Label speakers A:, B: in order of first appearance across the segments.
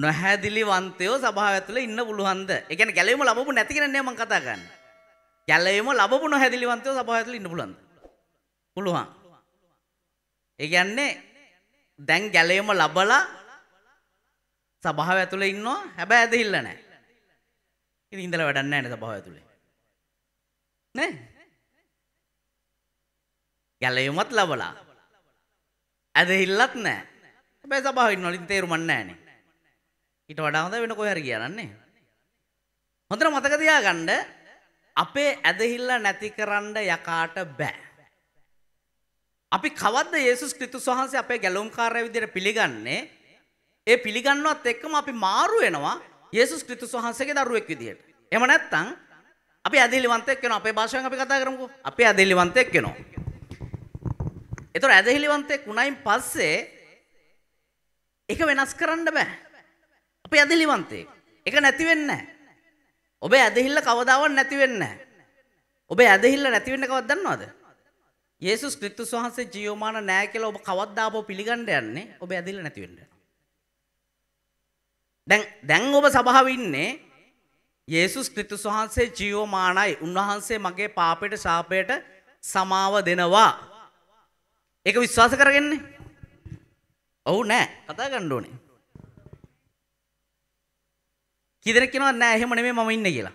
A: නොහැදිලි වන්තයෝ සභාව ඇතුළේ ඉන්න පුළුවන්ද? ඒ කියන්නේ ගැලවීම ලැබපු නැති කෙනෙක් නේ මම කතා කරන්නේ. ගැලවීම ලැබපු නොහැදිලි වන්තයෝ සභාව ඇතුළේ ඉන්න පුළුවන්ද? පුළුවන්. ඒ කියන්නේ දැන් ගැලවීම ලැබලා සභාව ඇතුළේ ඉන්නවා හැබැයි ඇදහිල්ල නැහැ. ඉතින් ඉඳලා වැඩක් නැහැ නේ සභාව ඇතුළේ. නේ? ගැලවීමත් ලැබලා ඇදහිල්ලත් නැහැ. හැබැයි සභාව ඉන්නවලින් තේරුමක් නැහැ නේ. ඊට වඩා හොඳ වෙන කොහරි කියනන්නේ. හොඳට මතක තියාගන්න අපේ ඇදහිල්ල නැති කරන්න යකාට බෑ. අපි කවද්ද යේසුස් ක්‍රිස්තුස් වහන්සේ අපේ ගැලවුම්කාරය විදිහට පිළිගන්නේ? ඒ පිළිගන්නවත් එක්කම අපි මාරු වෙනවා යේසුස් ක්‍රිස්තුස් වහන්සේගේ දරුවෙක් විදිහට. එහෙම නැත්නම් අපි ඇදහිලිවන්තයෙක් වෙනවා. අපේ භාෂාවෙන් අපි කතා කරමුකෝ. අපි ඇදහිලිවන්තයෙක් වෙනවා. ඒතර ඇදහිලිවන්තයෙක් වුණයින් පස්සේ ඒක වෙනස් කරන්න බෑ. අපේ ඇදහිලිවන්තයෙක්. ඒක නැති වෙන්නේ නැහැ. ඔබේ ඇදහිල්ල කවදාවත් නැති වෙන්නේ නැහැ. ඔබේ ඇදහිල්ල නැති වෙන්න කවද්ද දන්නවද? යේසුස් ක්‍රිස්තුස් වහන්සේ ජීවමාන නැහැ කියලා ඔබ කවද්දාපෝ පිළිගන්න යන්නේ ඔබේ ඇදහිල්ල නැති වෙන්න. දැන් දැන් ඔබ සභාවේ ඉන්නේ යේසුස් ක්‍රිස්තුස් වහන්සේ ජීවමානයි. උන්වහන්සේ මගේ පාපයට ශාපයට සමාව දෙනවා. ඒක විශ්වාස කරගන්නේ? ඔව් නෑ. කතා ගන්න ඕනේ. කිදර කෙනවා නෑ එහෙම නෙමෙයි මම ඉන්නේ කියලා.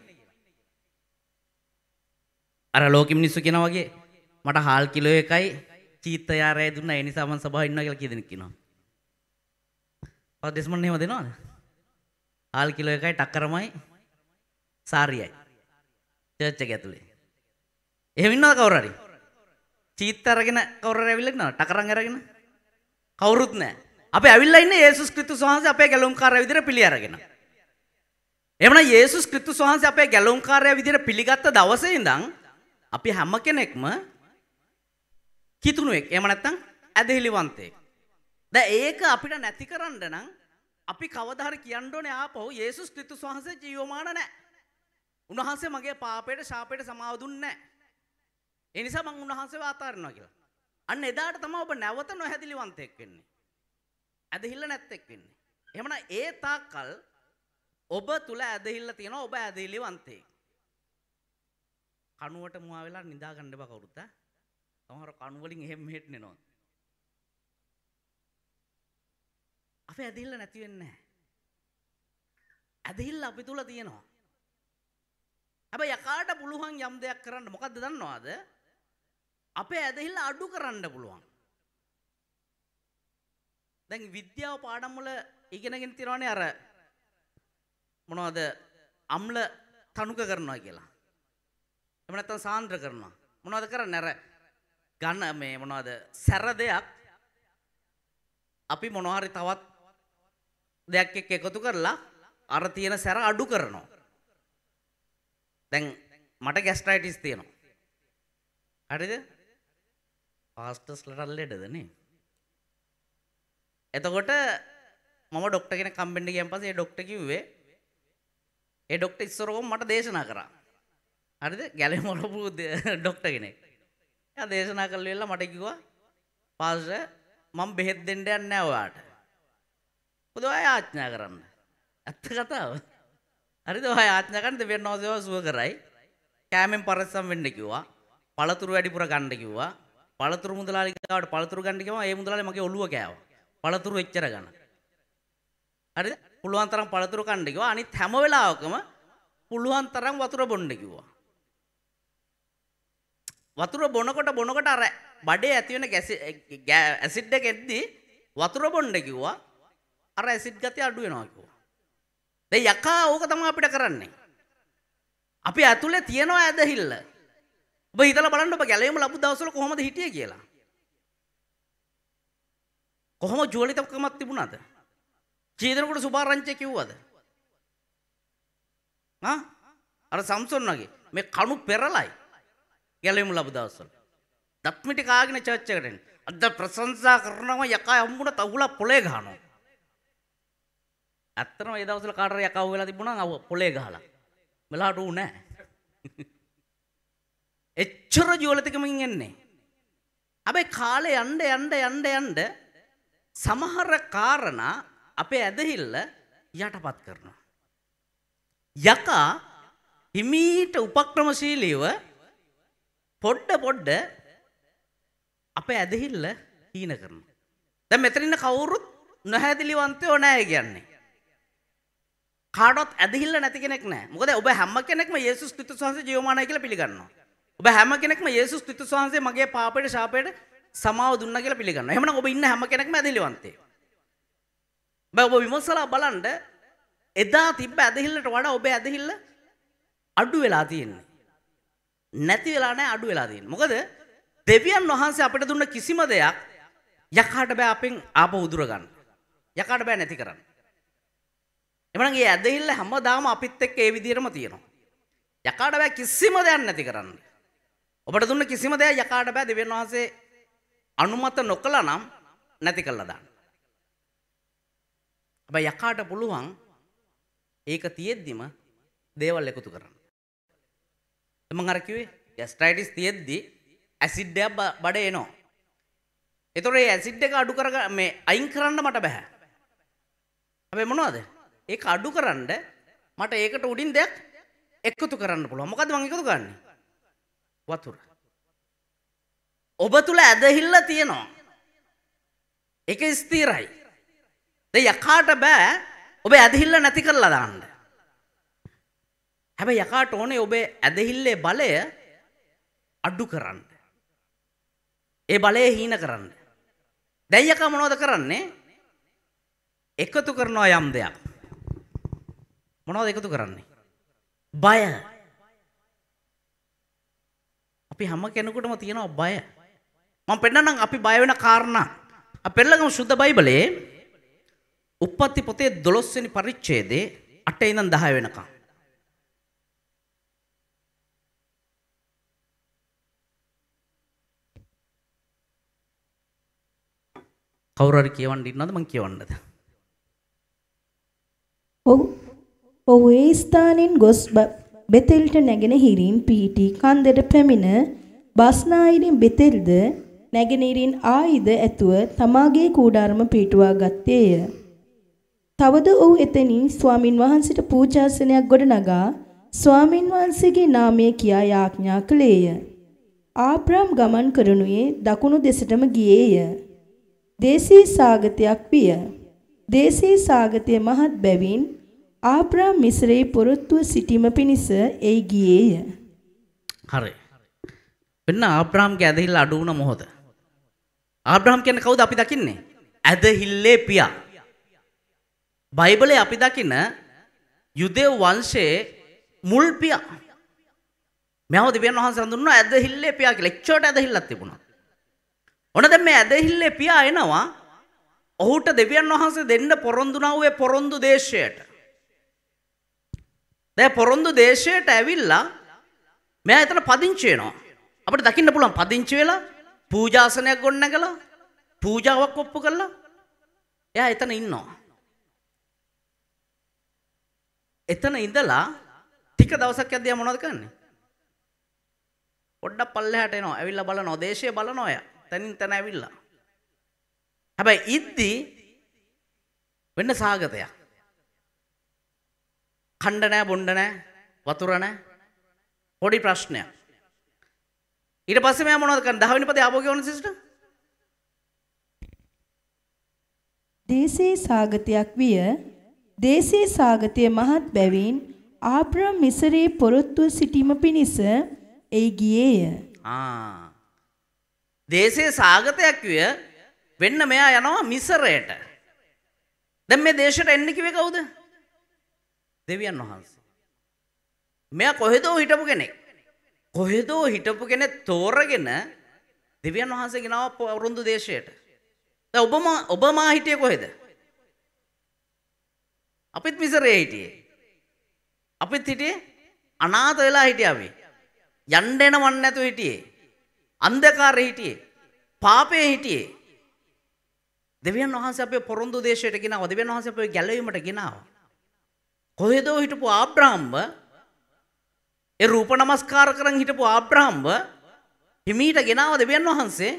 A: අර ලෝකෙ මිනිස්සු කියනවා වගේ මට හාල් කිලෝ එකයි චීතය ආරය දුන්නා ඒ නිසා මම සභාව ඉන්නවා කියලා කියදෙනෙක් කියනවා. පදෙස්මන් එහෙම දෙනවද? හාල් කිලෝ එකයි ටක්කරමයි සාරියයි. චර්ච් එක ඇතුලේ. එහෙම ඉන්නවද කවුරු හරි? චීත අරගෙන කවුරු හරි ඇවිල්ලා ඉන්නවද? ටකරන් අරගෙන? කවුරුත් නැහැ. අපි ඇවිල්ලා ඉන්නේ යේසුස් ක්‍රිස්තුස් වහන්සේ අපේ ගැලුම්කාරය විදිහට පිළි අරගෙන. එමන ඒසු ස්කෘතු වහන්ස අපේ ගැලුම්කාරය විදිර පිළිගත්ත දවසේදං අපි හැම කෙනෙක්ම කිතුුණුවෙක් එමනැත්තං ඇදහිලිවන්තේ. ද ඒක අපිට නැති කරන්න නම් අපි කවදහර කියන්නඩෝන ආපහු ඒසු ස්කෘතු වහන්සේ ජීවමාන නෑ. උන්වහන්සේ මගේ පාපයට ශාපයට සමාවදුන්න නෑ. එනිසා මං උන්වහන්සේ වාතාරනවා කියලා. අන්න එදාට තම ඔබ නැවත නොහැදිලිවන්තයෙක් වෙන්නේ. ඇදහිල්ල නැත්තෙක් වෙන්නේ. එමන ඒ තාක්කල් ඔබ තුල ඇදහිල්ල තියෙනවා ඔබ ඇදහිලිවන්තේ. කණුවට මුවා වෙලා නිදා ගන්න බා කවුරුත් ඈ. සමහර කණු වලින් එහෙම මෙහෙට නෙනවා. අපේ ඇදහිල්ල නැති වෙන්නේ නැහැ. ඇදහිල්ල අපි තුල තියෙනවා. හැබැයි යකාට පුළුවන් යම් දෙයක් කරන්න මොකද්ද දන්නවද? අපේ ඇදහිල්ල අඩු කරන්න පුළුවන්. දැන් විද්‍යාව පාඩම් වල ඉගෙනගෙන තියනවානේ අර මොනවද අම්ල තනුක කරනවා කියලා. එහෙම නැත්නම් සාන්ද්‍ර කරනවා. මොනවද කරන්නේ අර ඝන මේ මොනවද සැර දෙයක් අපි මොනවා හරි තවත් දෙයක් එක්ක එකතු කරලා අර තියෙන සැර අඩු කරනවා. දැන් මට ગેස්ට්‍රයිටිස් තියෙනවා. හරිද? පාස්ටර්ස්ලට ලෙඩද නේ? එතකොට මම ඩොක්ටර් කෙනෙක් හම්බෙන්න ගියන් පස්සේ ඒ ඩොක්ටර් කිව්වේ ඒ ඩොක්ට ඉස්සරෝම් මට දේශනා කරා. හරිද ගැලේ මොලපු ඩොක්ට කෙනෙක්. එයා දේශනා කළ වෙලා මට කිව්වා පාස්ටර් මම බෙහෙත් දෙන්න යන්නේ නැහැ ඔයාට. පොද ඔය ආඥා කරන්න. ඇත්ත කතාව. හරිද ඔය ආඥා කරන්න දෙවියන් වහන්සේ සුව කරයි. කෑමෙන් පරිස්සම් වෙන්න කිව්වා. පළතුරු වැඩිපුර ගන්න කිව්වා. පළතුරු මුදලාලි ගාවට පළතුරු ගන්න කිව්වා. ඒ මුදලාලි මගේ ඔළුව කෑවා. පළතුරු එච්චර ගන්න. හරි පුළුවන් තරම් පළතුරු කන්න කිව්වා. අනිත් හැම වෙලාවකම පුළුවන් තරම් වතුර බොන්න කිව්වා. වතුර බොනකොට බොනකොට අර බඩේ ඇති වෙන ඇසිඩ් එක එද්දී වතුර බොන්න කිව්වා. අර ඇසිඩ් ගතිය අඩු වෙනවා කිව්වා. දැන් යකා ඕක තමයි අපිට කරන්නේ. අපි ඇතුලේ තියනවා ඇදහිල්ල. ඔබ හිතලා බලන්න ඔබ ගැලවීම ලබු දවස්වල කොහොමද හිටියේ කියලා. කොහොම ජුවලිතකමක් තිබුණාද? කීදෙනෙකුට සුභාරංචි කිව්වද? ආ අර සම්සොන් වගේ මේ කණු පෙරලයි. ගැලවිමු ලැබ දවස්වල. දත්මිටි කාගෙන චර්ච් එකට එන්නේ. අද ප්‍රශංසා කරනවා යකා හම්බුණ තහුලා පොලේ ගහනවා. ඇත්තටම ඒ දවස්වල කාටර යකා හුවෙලා තිබුණා නම් පොලේ ගහලා. මෙලහට උ නෑ. එච්චර ජීවිතකමින් එන්නේ. හැබැයි කාලේ යන්න යන්න යන්න යන්න සමහර කාරණා අපේ ඇදහිල්ල යටපත් කරනවා. යකා හිමීට උපක්‍රමශීලීව පොඩ්ඩ පොඩ්ඩ අපේ ඇදහිල්ල හීන කරනවා. දැන් මෙතන ඉන්න කවුරුත් නොහැදිලිවන්තයෝ නැහැ කියන්නේ. කාටවත් ඇදහිල්ල නැති කෙනෙක් නැහැ. මොකද ඔබ හැම කෙනෙක්ම යේසුස් ක්‍රිස්තුස් වහන්සේ ජීවමානයි කියලා පිළිගන්නවා. ඔබ හැම කෙනෙක්ම යේසුස් ක්‍රිස්තුස් වහන්සේ මගේ පාපයට ශාපයට සමාව දුන්නා කියලා පිළිගන්නවා. එහෙමනම් ඔබ ඉන්න හැම කෙනෙක්ම ඇදහිලිවන්තයෝ. බැ ඔබ විමසලා බලන්ඩ එදා තිබ්බ ඇදහිල්ලට වඩා ඔබ ඇදහිල්ල අඩු වෙලා තියෙන්නේ. නැති වෙලා නෑ අඩු වෙලා තියෙන්නේ. මොකද දෙවියන් වහන්සේ අපිට දුන්න කිසිම දෙයක් යකාට බෑ අපෙන් ආපහු උදුර ගන්න. යකාට බෑ නැති කරන්න. එමනම් මේ ඇදහිල්ල හැමදාම අපිත් එක්ක ඒ විදිහටම තියෙනවා. යකාට බෑ කිසිම දෙයක් නැති කරන්න. ඔබට දුන්න කිසිම දෙයක් යකාට බෑ දෙවියන් වහන්සේ අනුමත නොකළා නම් නැති කළා දාන්න. හැබැයි යකාට පුළුවන් ඒක තියෙද්දිම දේවල් එකතු කරන්න. මම අර කිව්වේ ගෑස්ට්‍රයිටිස් තියෙද්දි ඇසිඩ් එකක් බඩේ එනවා. ඒතකොට ඒ ඇසිඩ් එක අඩු කර මේ අයින් කරන්න මට බෑ. හැබැයි මොනවද? ඒක අඩු කරන්න මට ඒකට උඩින් දෙයක් එකතු කරන්න පුළුවන්. මොකද්ද මම එකතු කරන්නේ? වතුර. ඔබ තුල ඇදහිල්ල තියෙනවා. ඒක ස්ථිරයි. යකාට බෑ ඔබ ඇදහිල්ල නැති කරලා දාන්න. හැබැයි යකාට ඕනේ ඔබේ ඇදහිල්ලේ බලය අඩු කරන්න. ඒ බලය හීන කරන්න. දැන් යකා මොනවද කරන්නේ? එකතු කරනවා යම් දෙයක්. මොනවද එකතු කරන්නේ? බය. අපි හැම කෙනෙකුටම තියෙනවා බය. මම පෙන්නනම් අපි බය වෙන කාරණා. අපි පෙරලගමු සුද්ධ බයිබලයේ උප්පත්ති පොතේ 12 වෙනි පරිච්ඡේදේ 8 ඉඳන් 10 වෙනකම් කවුරු හරි කියවන්න ඉන්නවද මං කියවන්නද?
B: ඔහු ඒ ස්ථානෙන් ගොස් බෙතෙල්ට නැගෙනහිරින් පීටි කන්දට පැමිණ බස්නාහිරින් බෙතෙල්ද නැගෙනහිරින් ආයිද ඇතුව තමාගේ කූඩාරම පිටුවා ගත්තේය. තවද ඔහු එතනින් ස්වාමින් වහන්සේට පූජාසනයක් ගොඩනගා ස්වාමින් වහන්සේගේ නාමය කියා යාඥා කළේය. ආබ්‍රාම් ගමන් කරනුයේ දකුණු දෙසටම ගියේය. දේශී සාගතයක් විය. දේශී සාගතය මහත් බැවින් ආබ්‍රාම් මිස්රේ පොරොත්තුව සිටීම පිණිස එයි ගියේය.
A: හරි. වෙන ආබ්‍රාම්ගේ ඇදහිල්ල අඩු වුණ මොහොත. ආබ්‍රාම් කියන්නේ කවුද අපි දකින්නේ? ඇදහිල්ලේ පියා. බයිබලේ අපි දකින යුදෙව් වංශයේ මුල් පියා මෙයාව දෙවියන් වහන්සේ හඳුන්වන ඇදහිල්ලේ පියා කියලා. එච්චරට ඇදහිල්ලක් තිබුණා. ඔන්න දැන් මේ ඇදහිල්ලේ පියා එනවා. ඔහුට දෙවියන් වහන්සේ දෙන්න පොරොන්දුනා වූ පොරොන්දු දේශයට. දැන් පොරොන්දු දේශයට ඇවිල්ලා මෙයා එතන පදිංචි වෙනවා. අපිට දකින්න පුළුවන් පදිංචි වෙලා පූජාසනයක් ගොඩනගලා පූජාවක් ඔප්පු කරලා එයා එතන ඉන්නවා. එතන ඉඳලා ටික දවසක් ඇද්දී මොනවද කරන්නේ? පොඩ්ඩක් පල්ලෙහාට එනවා. ඇවිල්ලා බලන ඔදේශය බලන අය. තනින් තන ඇවිල්ලා. හැබැයි ඉද්දි වෙන්න සාගතයක්. ඛණ්ඩ නැහැ, බොණ්ඩ නැහැ, වතුර නැහැ. පොඩි ප්‍රශ්නයක්. ඊට පස්සේ මම මොනවද කරන්නේ? 10 වෙනි පදේ ආපෝ කියවන සිස්ටර්.
B: දේශේ සාගතයක් විය දේශේ සාගතය මහත් බැවින් ආබ්‍රම් මිසරේ පොරොත්තුව සිටීම පිණිස එයි ගියේය.
A: ආ. දේශේ සාගතයක් විය වෙන්න මෙයා යනවා මිසරයට. දැන් මේ දේශයට එන්න කිව්වේ කවුද? දෙවියන් වහන්සේ. මෙයා කොහෙදෝ හිටපු කෙනෙක්. කොහෙදෝ හිටපු කෙනෙක් තෝරගෙන දෙවියන් වහන්සේ ගෙනාව වරුන්දු දේශයට. දැන් ඔබම ඔබ මා හිටියේ කොහෙද? අපිත් මිසරේ හිටියේ. අපිත් හිටියේ අනාථ වෙලා හිටියේ අපි. යන්න එන මන් නැතුව හිටියේ. අන්ධකාරේ හිටියේ. පාපේ හිටියේ. දෙවියන් වහන්සේ අපේ පොරොන්දු දේශයට ගෙනාවා. දෙවියන් වහන්සේ අපේ ගැලවීමට ගෙනාවා. කොහෙදෝ හිටපු ආබ්‍රහම්ව ඒ රූප නමස්කාර කරන් හිටපු ආබ්‍රහම්ව හිමීට ගෙනාව දෙවියන් වහන්සේ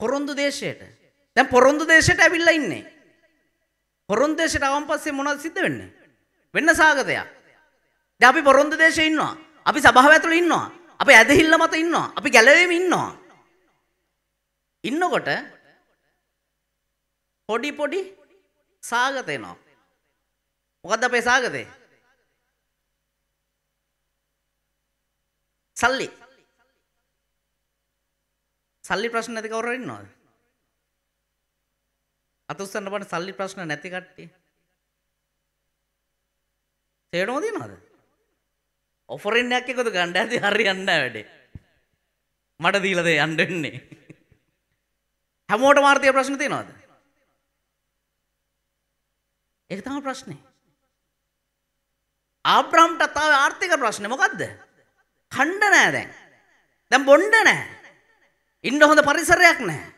A: පොරොන්දු දේශයට. දැන් පොරොන්දු දේශයට ඇවිල්ලා ඉන්නේ. පොරොන් දේශයට අවම් පස්සේ මොනවද සිද්ධ වෙන්නේ? වෙන්න සාගතයක්. දැන් අපි පොරොන්දු දේශේ ඉන්නවා. අපි සභාව ඇතුළේ ඉන්නවා. අපි ඇදහිල්ල මත ඉන්නවා. අපි ගැලවෙමින් ඉන්නවා. ඉන්නකොට පොඩි පොඩි සාගත එනවා. මොකද්ද අපේ සාගතේ? සල්ලි. සල්ලි ප්‍රශ්න නැති කවුරු හරි ඉන්නවද? අත උස්සන්න බලන්න සල්ලි ප්‍රශ්න නැති කට්ටිය. තේරෙනවද නේද? ඔෆරින් එකක් එකද ගන්න ඇති හරියන්නේ නැහැ වැඩේ. මට දීලා දෙ යන්න වෙන්නේ. හැමෝටම ආර්ථික ප්‍රශ්න තියෙනවද? ඒක තමයි ප්‍රශ්නේ. ආබ්‍රහම්ට තාම ආර්ථික ප්‍රශ්නේ මොකද්ද? කණ්ඩ නැහැ දැන්. දැන් බොණ්ඩ නැහැ. ඉන්න හොඳ පරිසරයක් නැහැ.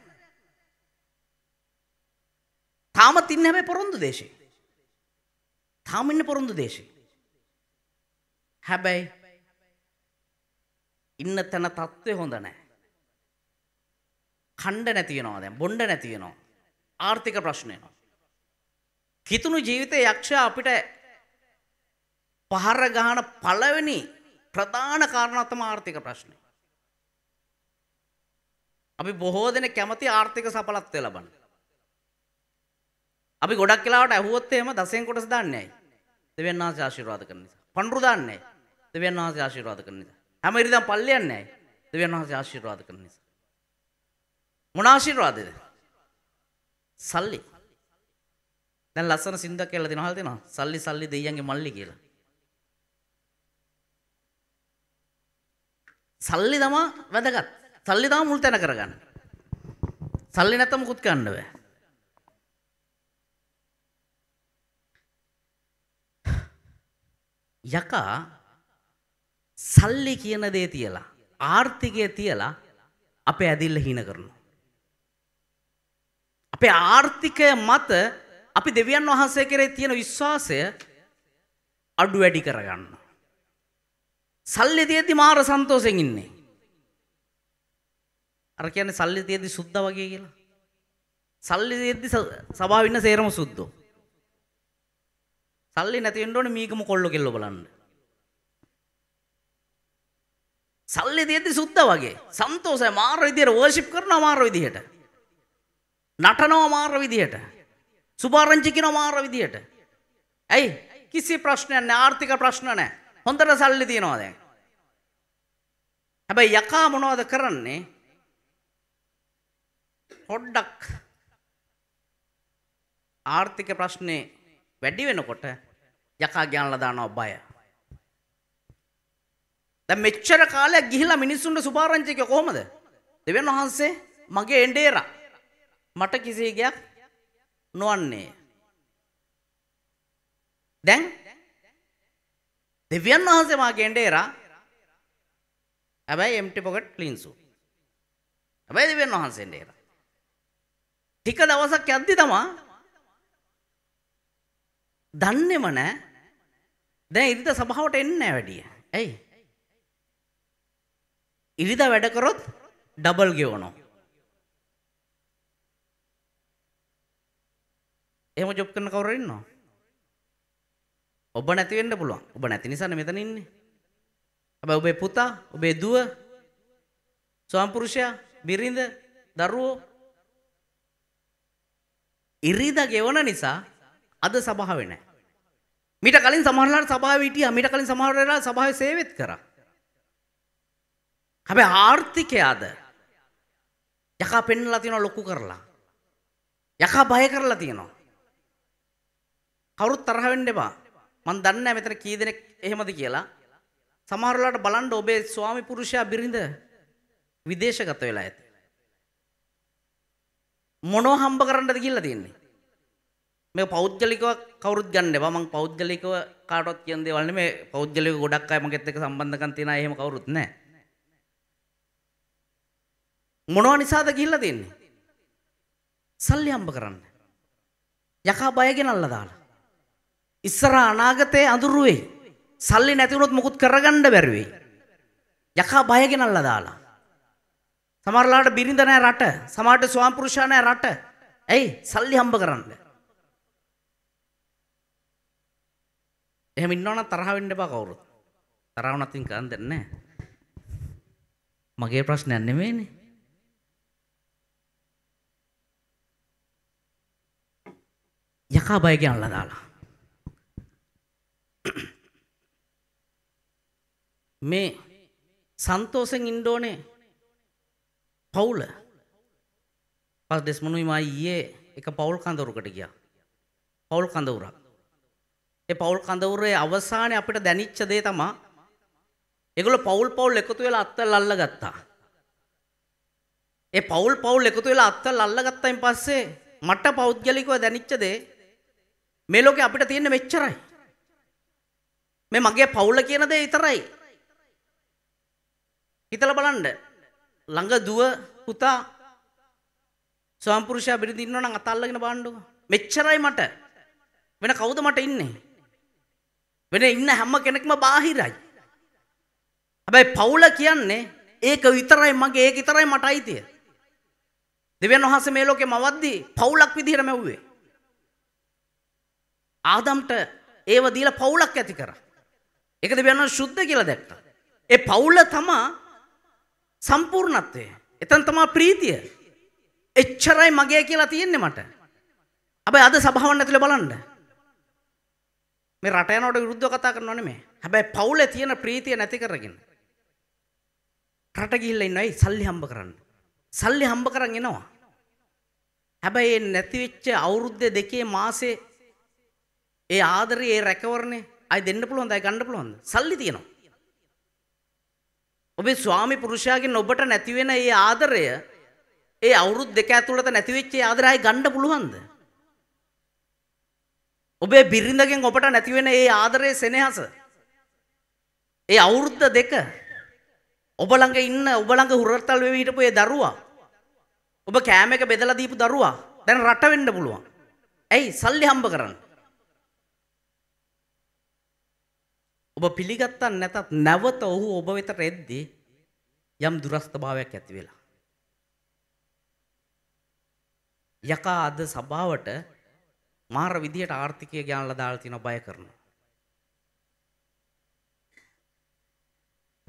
A: තාමත් ඉන්න හැබැයි පොරොන්දු දේශේ. තාම ඉන්න පොරොන්දු දේශේ. හැබැයි ඉන්න තැන තත්ත්වය හොඳ නැහැ. කණ්ඩ නැති වෙනවා දැන් බොණ්ඩ නැති වෙනවා. ආර්ථික ප්‍රශ්න එනවා. කිතුණු ජීවිතයේ යක්ෂයා අපිට පහර ගහන පළවෙනි ප්‍රධාන කාරණා තමයි ආර්ථික ප්‍රශ්නේ. අපි බොහෝ දෙනෙක් කැමති ආර්ථික සඵලත්වය ලබන්න. අපි ගොඩක් කලාවට ඇහුවොත් එහෙම දසෙන් කොටස දාන්නේ ඇයි? දෙවියන් වහන්සේ ආශිර්වාද කරන නිසා. පඬුරු දාන්නේ ඇයි? දෙවියන් වහන්සේ ආශිර්වාද කරන නිසා. හැම ඉරිදම් පල්ලියන්නේ ඇයි? දෙවියන් වහන්සේ ආශිර්වාද කරන නිසා. මොන ආශිර්වාදද? සල්ලි. දැන් ලස්සන සින්දක් කියලා දෙනවා හල් දෙනවා. සල්ලි සල්ලි දෙයියන්ගේ මල්ලි කියලා. සල්ලි තමා වැදගත්. සල්ලි තමා මුල් තැන කරගන්න. සල්ලි නැත්නම් මුකුත් කරන්න බෑ. යකා සල්ලි කියන දේ තියලා ආර්ථිකය තියලා අපේ ඇදිල්ල හීන කරනවා. අපේ ආර්ථිකය මත අපි දෙවියන් වහන්සේ කරේ තියෙන විශ්වාසය අඩු වැඩි කරගන්න. සල්ලි තියද්දි මාර සන්තෝෂෙන් ඉන්නේ. අර කියන්නේ සල්ලි තියද්දි සුද්ධ වගේ කියලා. සල්ලි තියද්දි සභාව ඉන්න සේරම සුද්ධෝ. සල්ලි නැති වෙන්න ඕනේ මීගම කොල්ල කෙල්ල බලන්න. සල්ලි දෙද්දි සුද්ධ වගේ සන්තෝෂය මාර විදියට වර්ෂිප් කරනවා මාර විදියට. නටනවා මාර විදියට. සුභාරංචි කියනවා මාර විදියට. ඇයි? කිසි ප්‍රශ්නයක් නැහැ ආර්ථික ප්‍රශ්න නැහැ. හොඳට සල්ලි තියනවා දැන්. හැබැයි යකා මොනවද කරන්නේ? පොඩ්ඩක් ආර්ථික ප්‍රශ්නේ වැඩි වෙනකොට යකා ගෑනලා දානවා බය. දැන් මෙච්චර කාලයක් ගිහිලා මිනිස්සුන්ට සුභාරංචික කොහොමද? දෙවියන් වහන්සේ මගේ එඬේරා මට කිසි ගයක් නොවන්නේ. දැන් දෙවියන් වහන්සේ මාගේ එඬේරා හැබැයි empty pocket clean suit. හැබැයි දෙවියන් වහන්සේ එඬේරා. ටික දවසක් යද්දි තමයි දන්නෙම නෑ දැන් ඉරිදා සභාවට එන්නේ නෑ වැඩිය. ඇයි? ඉරිදා වැඩ කරොත් ඩබල් ගෙවනවා. එහෙම ජොබ් කරන කවුරු ඉන්නවද? ඔබ නැති වෙන්න පුළුවන්. ඔබ නැති නිසානේ මෙතන ඉන්නේ. හැබැයි ඔබේ පුතා, ඔබේ දුව, ස්වාම්පුරුෂයා, බිරිඳ, දරුවෝ ඉරිදා ගෙවන නිසා අද සභාවේ නැහැ. මීට කලින් සමහරලාට සභාවේ හිටියා. මීට කලින් සමහරලා සභාවේ සේවෙත් කරා. හැබැයි ආර්ථිකයද යකා පෙන්නලා තියෙනවා ලොකු කරලා. යකා බය කරලා තියෙනවා. කවුරුත් තරහ වෙන්න එපා. මම දන්නේ නැහැ මෙතන කී දෙනෙක් එහෙමද කියලා. සමහරලාට බලන්න ඔබේ ස්වාමි පුරුෂයා බිරිඳ විදේශගත වෙලා ඇති. මොනෝ හම්බ කරන්නද කියලා තියෙන්නේ? මේ පෞද්ගලිකව කවුරුත් ගන්න එපා. මම පෞද්ගලිකව කාටවත් කියන දේවල් නෙමෙයි. පෞද්ගලිකව ගොඩක් අය මගෙත් එක්ක සම්බන්ධකම් තියන අය එහෙම කවුරුත් නැහැ. මොනවා නිසාද ගිහිල්ලා තින්නේ? සල්ලි හම්බ කරන්න. යකා බය ගෙනල්ලා දාලා. ඉස්සර අනාගතේ අඳුරු වෙයි. සල්ලි නැති වුණොත් මුකුත් කරගන්න බැරි වෙයි. යකා බය ගෙනල්ලා දාලා. සමහරලාට බිරිඳ නැහැ රට. සමහරට ස්වාමිපුරුෂයා නැහැ රට. ඇයි? සල්ලි හම්බ කරන්නේ. එහෙම ඉන්නවනම් තරහ වෙන්න එපා කවුරුත්. තරහ වුණත් ඉතින් කරන්න දෙන්නේ නැහැ. මගේ ප්‍රශ්නයක් නෙමෙයිනේ. යකා බය කියනලා දාලා. මේ සන්තෝෂෙන් ඉන්න ඕනේ පවුල. පස් දෙස්මනුයි මා ඊයේ එක පවුල් කඳවුරකට ගියා. පවුල් කඳවුරක්. ඒ පවුල් කඳවුරේ අවසානයේ අපිට දැනිච්ච දේ තමයි ඒගොල්ලෝ පවුල් පවුල් එකතු වෙලා අත්තල් අල්ලගත්තා. ඒ පවුල් පවුල් එකතු වෙලා අත්තල් අල්ලගත්තයින් පස්සේ මට පෞද්ගලිකව දැනිච්ච දේ මේ ලෝකේ අපිට තියෙන මෙච්චරයි. මේ මගේ පවුල කියන දේ විතරයි. හිතලා බලන්න. ළඟ දුව පුතා ස්වාම්පුරුෂයා බිරිඳ ඉන්නවනම් අත අල්ලගෙන බලන්නකෝ. මෙච්චරයි මට. වෙන කවුද මට ඉන්නේ? වෙන ඉන්න හැම කෙනෙක්ම බාහිරයි. හැබැයි පවුල කියන්නේ ඒක විතරයි මගේ ඒක විතරයි මට අයිතිය. දෙවියන් වහන්සේ මේ ලෝකේ මවද්දී පවුලක් විදිහට මැව්වේ. ආදම්ට ඒව දීලා පවුලක් ඇති කරා. ඒක දෙවියන් වහන්සේ සුද්ධ කියලා දැක්කා. ඒ පවුල තමයි සම්පූර්ණත්වය. එතන තමයි ප්‍රීතිය. එච්චරයි මගේ කියලා තියෙන්නේ මට. හැබැයි අද සභාවන් ඇතුලේ බලන්න මේ රට යනකොට විරුද්ධව කතා කරනව නෙමෙයි. හැබැයි පවුලේ තියෙන ප්‍රීතිය නැති කරගෙන. රට ගිහිල්ලා ඉන්නයි සල්ලි හම්බ කරන්න. සල්ලි හම්බ කරන් එනවා. හැබැයි ඒ නැති වෙච්ච අවුරුද්ද දෙකේ මාසේ ඒ ආදරේ ඒ රැකවරණේ අය දෙන්න පුළුවන්ද? අය ගන්න පුළුවන්ද? සල්ලි තියෙනවා. ඔබේ ස්වාමි පුරුෂයාගෙන් ඔබට නැති වෙන ඒ ආදරය ඒ අවුරුදු දෙක ඇතුළත නැති වෙච්ච ඒ ආදරය අය ගන්න පුළුවන්ද? ඔබේ බිරිඳගෙන් ඔබට නැතිවෙන ඒ ආදරයේ සෙනෙහස. ඒ අවුරුද්ද දෙක ඔබළඟ ඉන්න ඔබළඟ හුරත්තල් වෙවි හිටපු ඒ දරුවා. ඔබ කෑම එක බෙදලා දීපු දරුවා දැන් රට වෙන්න පුළුවන්. ඇයි සල්ලි හම්බ කරන්න. ඔබ පිළිගත්තන් නැතත් නැවත ඔහු ඔබ වෙත රෙද්දී යම් දුරස්ථභාවයක් ඇති වෙලා. යකා අද සභාවට මාර විදියට ආර්ථිකය ගානලා දාලා තියෙනවා බය කරනවා.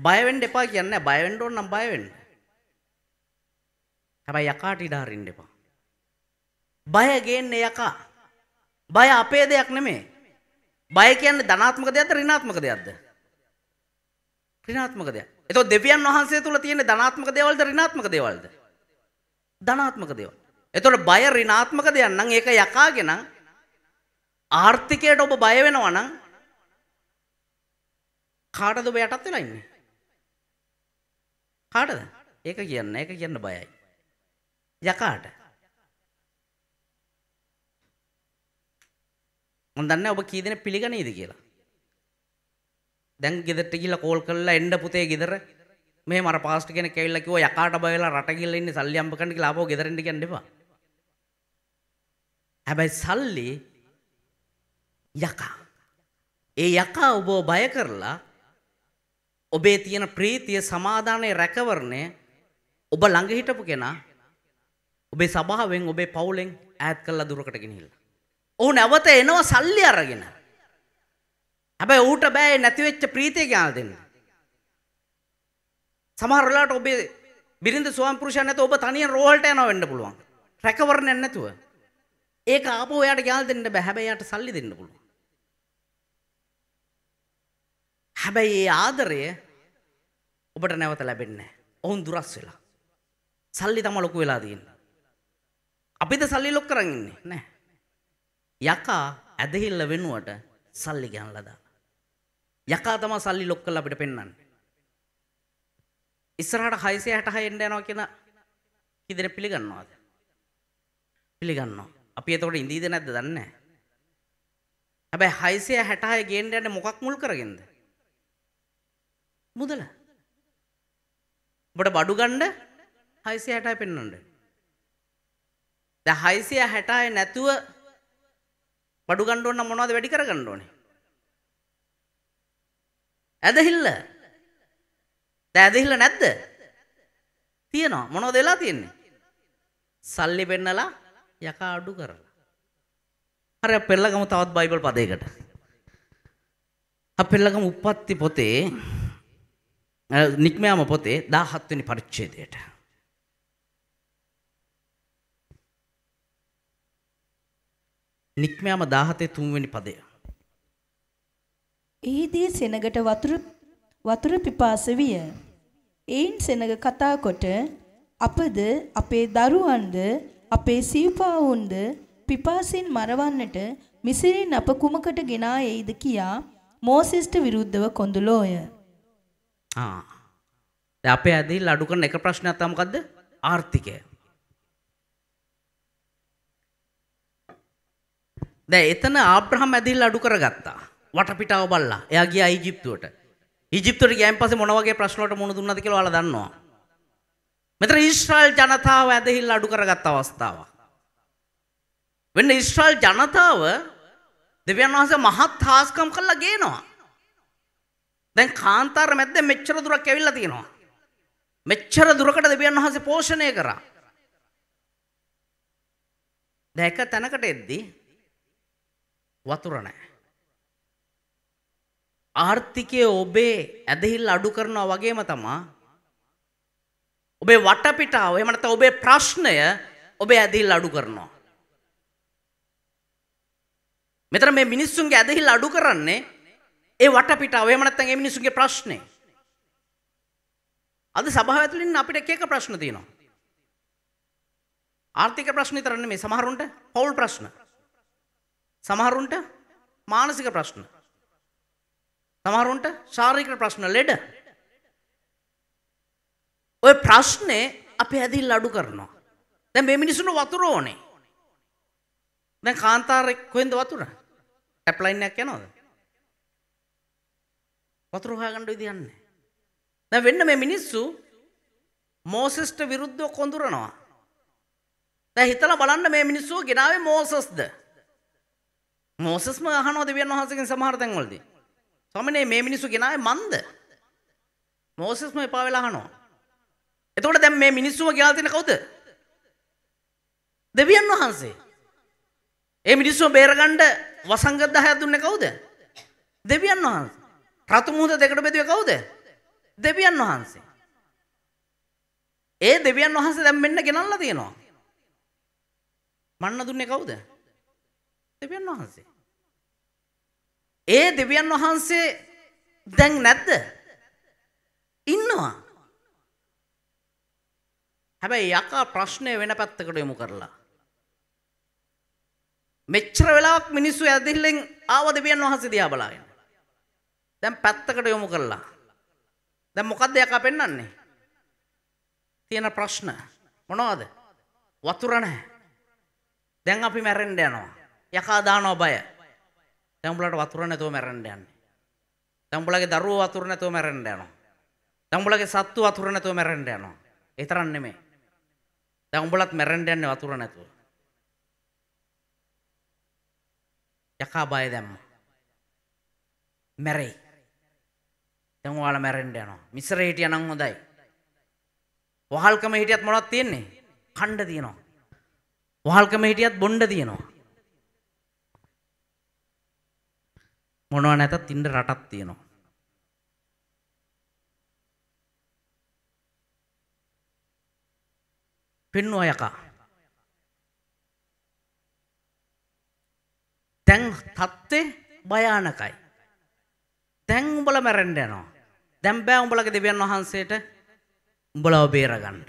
A: බය වෙන්න එපා කියන්නේ බය වෙන්න ඕන නම් බය වෙන්න. හැබැයි යකාට ඉඩ අරින්න එපා. බය ගේන්නේ යකා. බය අපේ දෙයක් නෙමෙයි. බය කියන්නේ ධනාත්මක දෙයක්ද ඍණාත්මක දෙයක්ද? ඍණාත්මක දෙයක්. එතකොට දෙවියන් වහන්සේ තුල තියෙන ධනාත්මක දේවල්ද ඍණාත්මක දේවල්ද? ධනාත්මක දේවල්. එතකොට බය ඍණාත්මක දෙයක් නම් ඒක යකාගේ නම් ආර්ථිකයට ඔබ බය වෙනවා නම් කාටද ඔබ යටත් වෙලා ඉන්නේ? කාටද? ඒක කියන්න, ඒක කියන්න බයයි. යකාට. මම දන්නේ ඔබ කී දෙනෙක් පිළිගනීද කියලා. දැන් ගෙදරට ගිහිල්ලා කෝල් කරලා එන්න පුතේ ගෙදර. මෙහෙම අර පාස්ට් කෙනෙක් ඇවිල්ලා කිව්වා යකාට බය වෙලා රට ගිහිල්ලා ඉන්නේ සල්ලි අම්බ කන්න කියලා ආපහු ගෙදරින් ඉන්න කියන්න එපා. හැබැයි සල්ලි යකා. ඒ යකා ඔබව බය කරලා ඔබේ තියෙන ප්‍රීතිය සමාදානයේ රැකවරණය ඔබ ළඟ හිටපු කෙනා ඔබේ සභාවෙන් ඔබේ පවුලෙන් ඈත් කරලා දුරකට ගෙනහිල්ලා. ඔහු නැවත එනවා සල්ලි අරගෙන. හැබැයි ඌට බෑ නැති වෙච්ච ප්‍රීතිය ගෙනල් දෙන්න. සමහර වෙලාවට ඔබේ බිරිඳ ස්වාමි පුරුෂයා නැතුව ඔබ තනියෙන් රෝහලට යනවා වෙන්න පුළුවන්. රැකවරණයක් නැතුව. ඒක ආපහු එයාට ගෙනල් දෙන්න බෑ. හැබැයි එයාට සල්ලි දෙන්න පුළුවන්. හැබැයි ඒ ආදරය ඔබට නැවත ලැබෙන්නේ ඔවුන් දුරස් වෙලා. සල්ලි තම ලොකු වෙලා තියෙන්නේ. අපිද සල්ලි ලොක් කරන් ඉන්නේ නැහැ. යකා ඇදහිල්ල වෙනුවට සල්ලි ගන්නලා දාන. යකා තමයි සල්ලි ලොක් කරලා අපිට පෙන්වන්නේ. ඉස්සරහට 666 එන්න යනවා කියන කිදිර පිළිගන්නවද? පිළිගන්නවා. අපි එතකොට ඉඳීද නැද්ද දන්නේ නැහැ. හැබැයි 666 ගේන්න යන්නේ මොකක් මුල් කරගෙනද? මුදල. බට බඩු ගණ්ඩ හයිසි හැටයි පෙන්නට. ද හයිසිය හැටයි නැතුව බඩු ගණ්ඩුවන්න මොනවද වැඩි කර ගණ්ඩෝනේ. ඇදහිල්ල ඇදහිල්ල නැද්ද තියනවා මොනෝ දෙලා තියෙන්නේ. සල්ලි පෙන්නලා යකා අඩු කරලා. හර පෙල්ලකම තවත් බයිබල් පදයකට. අපෙල්ලකම උපත්ති පොතේ නික්මයාම පොතේ 17 වෙනි පරිච්ඡේදයට නික්මයාම 17 තුන්වෙනි පදය
B: එහිදී සෙනගට වතුර වතුර පිපාස විය එයින් සෙනග කතා කොට අපද අපේ දරුවන්ද අපේ සිව්පාවුන්ද පිපාසින් මරවන්නට මිසිරින් අප කුමකට ගෙනා එයිද කියා මෝසෙස්ට විරුද්ධව කොඳුලෝය
A: අපේ ඇදී ලඩු කරන එක ප්‍රශ්නයක් තමකක්ද ආර්ථිකය. දැ එතන ආබ්‍රහම් ඇදිල් අඩු කරගත්තා වටපිටාව බල්ලා එයා ගියා ඊජිප්තුවට ඊජිප්තුවට ගියන් පස්සේ මොන වගේ ප්‍රශ්නවලට මුහුණ දුන්නද කියලා ඔයාලා දන්නවා මෙතන ඊශ්‍රායල් ජනතාව ඇදහිල්ල අඩු කරගත් අවස්ථාව වෙන්න ඊශ්‍රායල් ජනතාව දෙවියන් වහන්සේ මහත් හාස්කම් කළා ගේනවා දැන් කාන්තාර මැද්ද මෙච්චර දුරක් ඇවිල්ලා තියෙනවා. මෙච්චර දුරකට දෙවියන් වහන්සේ පෝෂණය කරා. දැක තැනකට එද්දී වතුර නැහැ. ආර්ථිකය ඔබේ ඇදහිල්ල අඩු කරනවා වගේම තමා ඔබේ වටපිටාව එහෙම නැත්නම් ඔබේ ප්‍රශ්නය ඔබේ ඇදහිල්ල අඩු කරනවා. මෙතන මේ මිනිස්සුන්ගේ ඇදහිල්ල අඩු කරන්නේ ඒ වටපිටාව එහෙම නැත්නම් ඒ මිනිස්සුන්ගේ ප්‍රශ්නේ. අද සභාව ඇතුළේ ඉන්න අපිට එක එක ප්‍රශ්න තියෙනවා. ආර්ථික ප්‍රශ්න විතර නෙමෙයි සමහරුන්ට පෞල් ප්‍රශ්න. සමහරුන්ට මානසික ප්‍රශ්න. සමහරුන්ට ශාරීරික ප්‍රශ්න ලෙඩ. ඔය ප්‍රශ්නේ අපි හැදින් අඩු කරනවා. දැන් මේ මිනිස්සුන්ට වතුර ඕනේ. දැන් කාන්තාරේ කොහෙන්ද වතුර? ටැප් ලයින් එකක් යනවද? වතුර හොයාගන්න විදියන්නේ. දැන් වෙන්න මේ මිනිස්සු මෝසෙස්ට විරුද්ධව කොඳුරනවා. දැන් හිතලා බලන්න මේ මිනිස්සු ගෙනාවේ මෝසස්ද? මෝසස්ම අහනවා දෙවියන් වහන්සේගෙන් සමහර තැන්වලදී. ස්වාමීනි මේ මිනිස්සු ගෙනාවේ මන්ද? මෝසස්ම එපා වෙලා අහනවා. එතකොට දැන් මේ මිනිස්සුම ගෙනල් තියෙන කවුද? දෙවියන් වහන්සේ. ඒ මිනිස්සුම බේරගන්න වසංගත 10ක් දුන්නේ කවුද? දෙවියන් වහන්සේ. රතු මුහුද දෙකට බෙදුවේ කවුද? දෙවියන් වහන්සේ. ඒ දෙවියන් වහන්සේ දැන් මෙන්න ගෙනල්ලා තියෙනවා. මන්න දුන්නේ කවුද? දෙවියන් වහන්සේ. ඒ දෙවියන් වහන්සේ දැන් නැද්ද? ඉන්නවා. හැබැයි යකා ප්‍රශ්නය වෙන පැත්තකට යොමු කරලා. මෙච්චර වෙලාවක් මිනිස්සු ඇදිල්ලෙන් ආව දෙවියන් වහන්සේ දිහා බලාගෙන. දැන් පැත්තකට යොමු කරලා. දැන් මොකද්ද යකා පෙන්වන්නේ? තියෙන ප්‍රශ්න මොනවද? වතුර නැහැ. දැන් අපි මැරෙන්න යනවා. යකා දානවා බය. දැන් උඹලට වතුර නැතුව මැරෙන්න යන්නේ. දැන් උඹලගේ දරුවෝ වතුර නැතුව මැරෙන්න යනවා. දැන් උඹලගේ සත්තු වතුර නැතුව මැරෙන්න යනවා. ඒ තරම් නෙමෙයි. දැන් උඹලත් මැරෙන්න යන්නේ වතුර නැතුව. යකා බය දැම්මා. මැරෙයි. දැන් ඔයාලා මැරෙන්න යනවා. මිසර හිටියා නම් හොඳයි. වහල්කම හිටියත් මොනවද තියෙන්නේ? කණ්ඩ තියෙනවා. වහල්කම හිටියත් බොණ්ඩ තියෙනවා. මොනවා නැතත් ඉන්න රටක් තියෙනවා. පෙන්නවා යකා. දැන් තත්ත්වේ භයානකයි. දැන් උඹල මැරෙන්ඩ යනවා. දැන් බෑ උඹලගේ දෙවියන් වහන්සේට උඹලව බේරගන්න.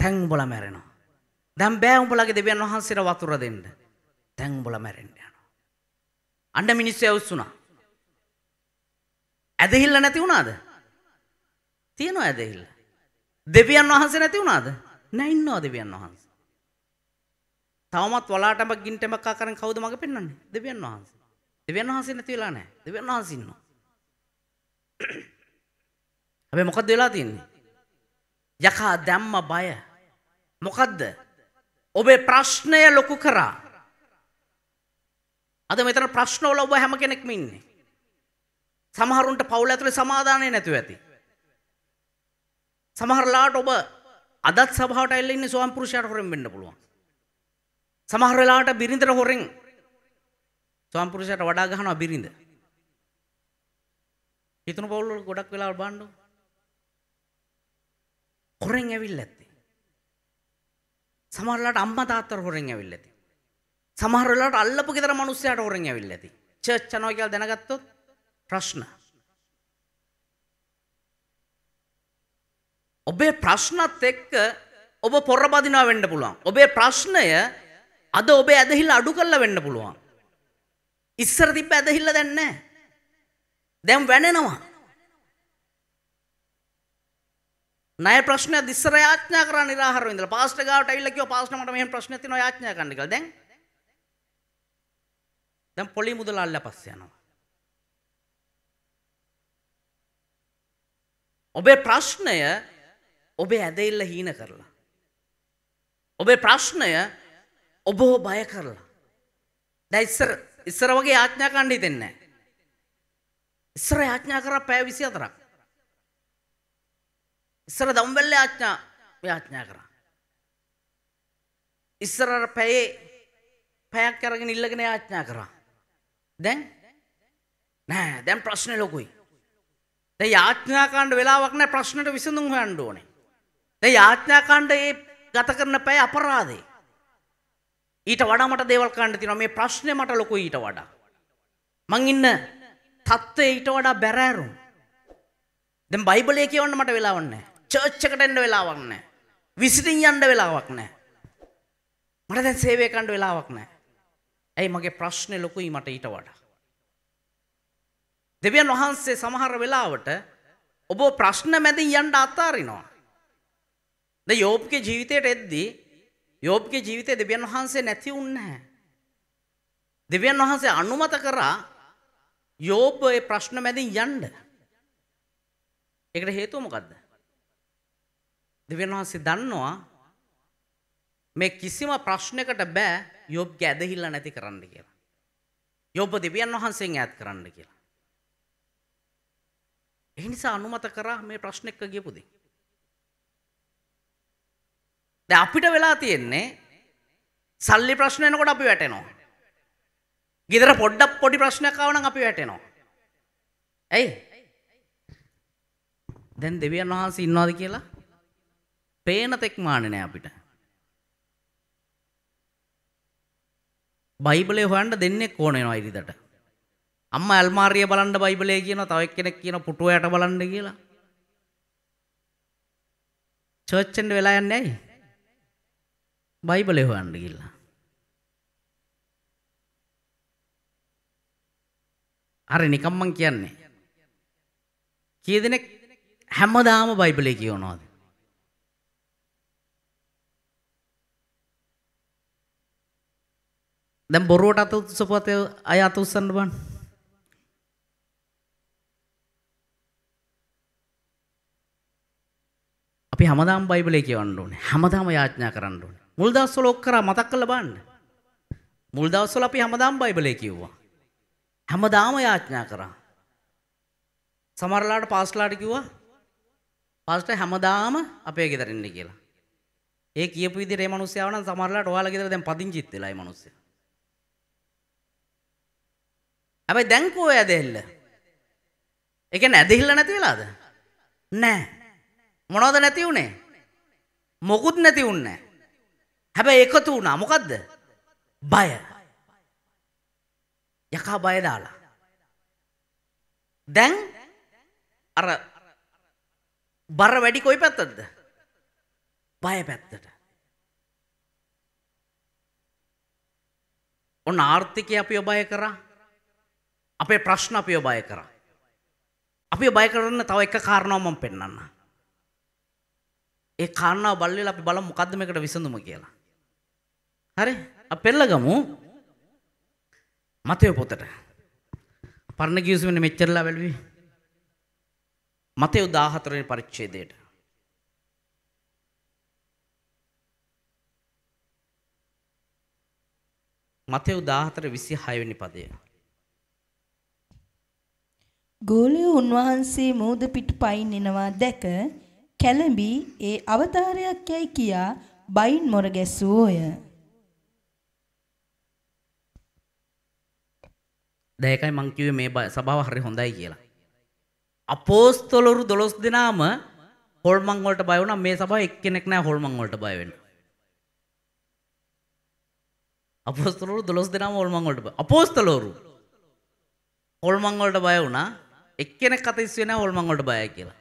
A: දැන් උඹලා මැරෙනවා. දැන් බෑ උඹලගේ දෙවියන් වහන්සේට වතුර දෙන්න. දැන් උඹලා මැරෙන්න යනවා. අන්න මිනිස්සු ඇවුස්සුනා. ඇදහිල්ල නැති වුණාද? තියෙනවා ඇදහිල්ල. දෙවියන් වහන්සේ නැති වුණාද? නෑ ඉන්නවා දෙවියන් වහන්සේ. තවමත් වලාටම ගින්ටමක් කරන් කවුද මග පෙන්වන්නේ? දෙවියන් වහන්සේ. දෙවියන් වහන්සේ නැති වෙලා නෑ. දෙවියන් වහන්සේ ඉන්නවා. හැබැයි මොකද්ද වෙලා තියෙන්නේ? යකා දැම්ම බය. මොකද්ද? ඔබේ ප්‍රශ්නය ලොකු කරා. අද මෙතන ප්‍රශ්න වල ඔබ හැම කෙනෙක්ම ඉන්නේ. සමහරුන්ට පවුල ඇතුලේ සමාදානය නැතුව ඇති. සමහරලාට ඔබ අදත් සභාවට ඇවිල්ලා ඉන්නේ ස්වාම පුරුෂයාට හොරෙන් වෙන්න පුළුවන්. සමහර වෙලාවට බිරිඳට හොරෙන් ස්වාම පුරුෂයාට වඩා ගහනවා බිරිඳ. හිතන පවුල්වල ගොඩක් වෙලාවල් බලන්නකො. හොරෙන් ඇවිල්ලා ඇත්තේ. සමහරලාට අම්මා තාත්තට හොරෙන් ඇවිල්ලා ඇති. සමහර වෙලාවට අල්ලපු ගෙදර මිනිස්සයාට හොරෙන් ඇවිල්ලා ඇති. චර්ච් යනවා කියලා දැනගත්තොත් ප්‍රශ්න. ඔබේ ප්‍රශ්නත් එක්ක ඔබ පොරබදිනා වෙන්න පුළුවන්. ඔබේ ප්‍රශ්නය අද ඔබේ ඇදහිල්ල අඩු කරලා වෙන්න පුළුවන්. ඉස්සර තිබ්බ ඇදහිල්ල දැන් නැහැ. දැම් වැඩෙනවා. ණය ප්‍රශ්නයක් ඉස්සර යාඥා කරා නිරාහාරව ඉඳලා පාස්ටර් ගාවට ඇවිල්ලා කිව්වා පාස්ටර් මට මෙහෙම ප්‍රශ්නයක් තියෙනවා යාඥා කරන්න කියලා. දැන් දැන් පොලි මුදල අල්ලලා පස්සේ යනවා. ඔබේ ප්‍රශ්නය ඔබේ ඇදෙල්ල හීන කරලා. ඔබේ ප්‍රශ්නය ඔබව බය කරලා. දැන් ඉස්සර ඉස්සර වගේ යාඥා කරන්න හිතෙන්නේ නැහැ. ඉස්සර යාඥා කරා පැය 24ක්. ඉස්සර දම්වැල්ලේ යාඥා යාඥා කරා. ඉස්සර පැයේ පැයක් අරගෙන ඉල්ලගෙන යාඥා කරා. දැන් නෑ දැන් ප්‍රශ්නේ ලොකුයි. දැන් යාඥා කරන්න වෙලාවක් නෑ ප්‍රශ්නට විසඳුම් හොයන්න ඕනේ. දැන් යාඥා කරන්න ඒ ගත කරන පැය අපරාධේ. ඊට වඩා මට දේවල් කරන්න තියෙනවා මේ ප්‍රශ්නේ මට ලොකුයි ඊට වඩා. මං ඉන්න තත්ත්වය ඊට වඩා බැරෑරුම්. දැන් බයිබලයේ කියවන්න මට වෙලාවක් නැහැ. චර්ච් එකට එන්න වෙලාවක් නැහැ. විසිටින් යන්න වෙලාවක් නැහැ. මට දැන් සේවය කරන්න වෙලාවක් නැහැ. ඇයි මගේ ප්‍රශ්නේ ලොකුයි මට ඊට වඩා. දෙවියන් වහන්සේ සමහර වෙලාවට ඔබ ප්‍රශ්න මැදින් යන්න අත්හරිනවා. දැන් යෝබ්ගේ ජීවිතයට එද්දී යෝබ්ගේ ජීවිතේ දෙවියන් වහන්සේ නැති වුණේ නැහැ. දෙවියන් වහන්සේ අනුමත කරා යෝබ ඒ ප්‍රශ්න මැදින් යන්න. ඒකට හේතුව මොකද්ද? දෙවියන් වහන්සේ දන්නවා මේ කිසිම ප්‍රශ්නයකට බෑ යොබ්ගේ ඇදහිල්ල නැති කරන්න කියලා. යොබ දෙවියන් වහන්සේෙන් ඈත් කරන්න කියලා. ඒ නිසා අනුමත කරා මේ ප්‍රශ්න එක්ක ගියපු දේ. දැන් අපිට වෙලා තියෙන්නේ සල්ලි ප්‍රශ්න එනකොට අපි වැටෙනවා. ගෙදර පොඩ්ඩක් පොඩි ප්‍රශ්නයක් ආවනම් අපි වැටෙනවා. ඇයි? දැන් දෙවියන් වහන්සේ ඉන්නවද කියලා? පේන තෙක් මාන්නේ නෑ අපිට. බයිබලේ හොයන්න දෙන්නේ කොහොන වෙනවා ඉදිරියට. අම්මා අල්මාරිය බලන්න බයිබලේ කියනවා තව එක්කෙනෙක් කියනවා පුටුව යට බලන්න කියලා. චර්ච් වෙලා යන්නේ ඇයි? බයිබලේ හොයන්න කියලා. හරි නිකම්මං කියන්නේ. කිය දෙනෙක් හැමදාම බයිබලේ කියවනවාද. දැම් බොරුවට අත උත්සපතය අය අත උත්සන්න බන්. අපි හැමදාම් බයිබලේ කියවන්න ඕනේ හැමදාම යාඥා කරන්න ඕනේ මුල් දවස්වල ඔක්කර මතක් කරලා බලන්න මුල් දවස්වල අපි හැමදාම් බයිබලේ කිව්වා හැමදාම යාඥා කරා. සමහරලාට පාස්ලාට කිව්වා පාස්ට හැමදාම අපේ ගෙදර ඉන්න කියලා. ඒ කියපු විදිහට මේ මිනිස්සයා වුණා සමහරලාට ඔයාලා ගෙදර දැන් පදිංචිත් වෙලා මේ මිනිස්සයා. හැබැයි දැන් කෝ ඇදහිල්ල? ඒ කියන්නේ ඇදහිල්ල නැති වෙලාද? නෑ. මොනවද නැති වුනේ? මොකුත් නැති වුන්නේ නැහැ. හැබැයි එකතු වුණා. මොකද්ද? බය. යකා බය දාලා. දැන් අර බර වැඩි කොයි පැත්තටද? බය පැත්තට. ඔන්න ආර්ථිකය අපිව බය කරා. අපේ ප්‍රශ්න අපිව බය කරා. අපි බය කරන්න තව එක කාරණාවක් මම පෙන්වන්නම්. ඒ කාරණාව බලලා අපි බලමු මොකද්ද මේකට විසඳුම කියලා. හරි? අපි පෙළගමු. මතය පොතට පරණ ගියසුමන මෙච්චරලා වැැලවි මතය උදාහතරණ පරිච්චේදයට මතය උදාහතර විසි හයවැනි පදය
B: ගෝලය උන්වහන්සේ මෝද පිට පයින් එනවා දැක කැලඹී ඒ අවතාරයක් යැයි කියා බයින් මොර ගැස්සුවෝය
A: දැයකයි මං කිව්වේ මේ සභාව හරි හොඳයි කියලා. අපෝස්තලවරු 12 දෙනාම හොල්මන් වලට බය වුණා මේ සභාව එක්කෙනෙක් නැහැ හොල්මන් වලට බය වෙන්න. අපෝස්තලවරු 12 දෙනාම හොල්මන් වලට බය. අපෝස්තලවරු හොල්මන් වලට බය වුණා එක්කෙනෙක් අත ඉස්සුවේ නැහැ හොල්මන් වලට බයයි කියලා.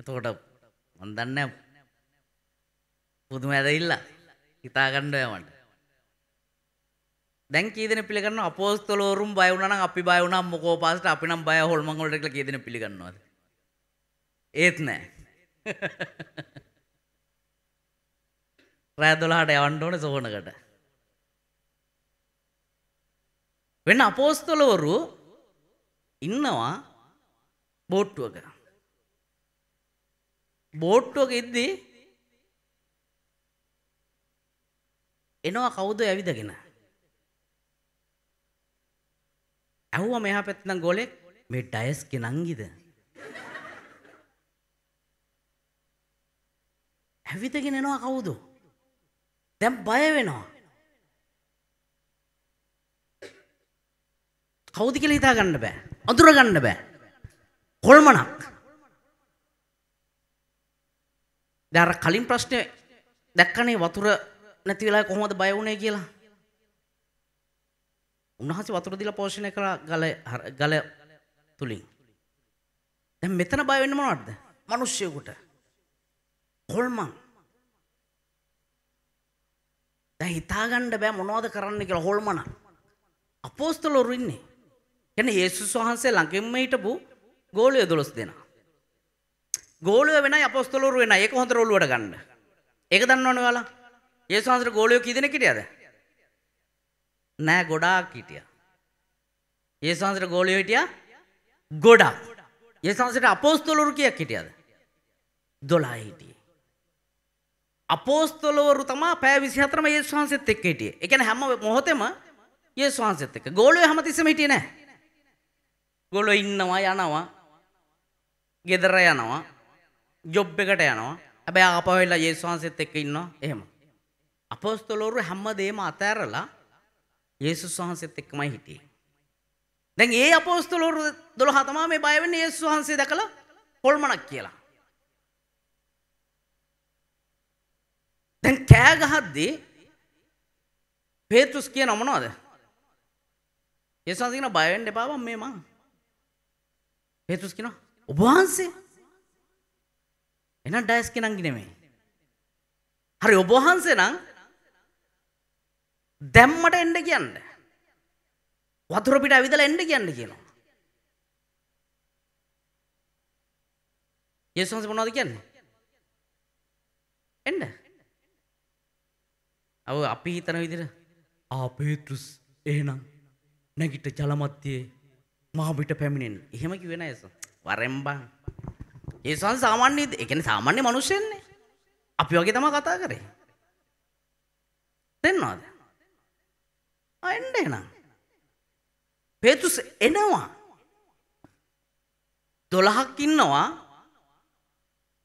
A: එතකොට මන් දන්නේ පුදුම ඇදහිල්ල හිතාගන්න ඔය මට. දැන් කීදෙන පිළිගන්න අපෝස්තලෝරුම් බය වුණා නම් අපි බය වුණා මොකෝ පාසට අපි නම් බය හොල්මන් වලට කියලා කීදෙන පිළිගන්නවද ඒත් නෑ රෑ 12ට යවන්න ඕනේ සෝනකට වෙන අපෝස්තලවරු ඉන්නවා බෝට්ටුවක බෝට්ටුවක ඉද්දී එනවා කවුද ඇවිදගෙන ඇහුව මෙහා පැත්තනම් ගෝලෙක් මේ ඩයස් කෙනංගිද ඇවිතගෙන එනවා කවුද දැන් බය වෙනවා කවුද කියලා හිතා ගන්න බෑ අඳුර ගන්න බෑ කොල්මනක් දැන් අර කලින් ප්‍රශ්නේ දැක්කනේ වතුර නැති වෙලාවේ කොහොමද බය වුනේ කියලා උන්වහන්සේ වතුර දීලා පෝෂණය කළා ගල ගල තුලින්. දැන් මෙතන බය වෙන්න මොනවද? මිනිස්සුයෙකුට. හොල්මන්. දැන් හිතාගන්න බෑ මොනවද කරන්න කියලා හොල්මන. අපෝස්තලවරු ඉන්නේ. කියන්නේ යේසුස් වහන්සේ ළඟින්ම හිටපු ගෝලිය 12 දෙනා. ගෝලිය වෙනයි අපෝස්තලවරු වෙනයි. ඒක හොඳට ඔළුවට ගන්න. ඒක දන්නවනේ ඔයාලා. යේසුස් වහන්සේ ගෝලිය කී දෙනෙක් හිටියද? නෑ ගොඩාක් හිටිය. ඒ සංසට ගෝලය හිටිය ගොඩා ඒ සංසට අපෝස්තොලොරු කියක් හිටියද. දොලා හිටිය. අපෝස්තොලවරු තමා පෑ විසිහතරම ඒ වහන්සෙත් එක් හිටිය එකන හැම මොහොතෙම ඒ වහන්සෙත් එක ගෝලය හමතිසම හිටිය නෑ. ගොලො ඉන්නවා යනවා ගෙදර යනවා ජොබ් එකට යනවා හැබැ ආපවෙල්ලා ඒ වහන්සෙත් එක්ක ඉන්නවා එහෙම. අපෝස්තොලෝරු හැම්ම දේම අතෑරලා යේසුස් වහන්සේත් එක්කමයි හිටියේ. දැන් ඒ අපෝස්තලවරු 12 තමයි මේ බය වෙන්නේ යේසුස් වහන්සේ දැකලා හොල්මනක් කියලා. දැන් කෑ ගහද්දී පේතුස් කියන මොනවද? යේසුස් වහන්සේ කියන බය වෙන්න එපා මම මේ මං. පේතුස් කියන ඔබ වහන්සේ එහෙනම් ඩයස් කෙනන්ගේ නෙමෙයි. හරි ඔබ වහන්සේ නම් දැම්මට එන්න කියන්න. වතුර පිට ඇවිදලා එන්න කියන්න කියනවා. යේසුස් වහන්සේ මොනවද කියන්නේ? එන්න. අව අපි හිතන විදිහට ආ පේත්‍රුස් එහෙනම් නැගිට ජලමත්තියේ මහ පිට පැමිණෙන්න. එහෙම කිව්වේ නෑ යේසුස්. වරෙන් බං. යේසුස් සාමාන්‍ය ඒ කියන්නේ සාමාන්‍ය මිනිස්සුන්නේ. අපි වගේ තමයි කතා කරේ. දෙන්නවද? එන්න එනම්. පේතුස් එනවා. දොළහක් ඉන්නවා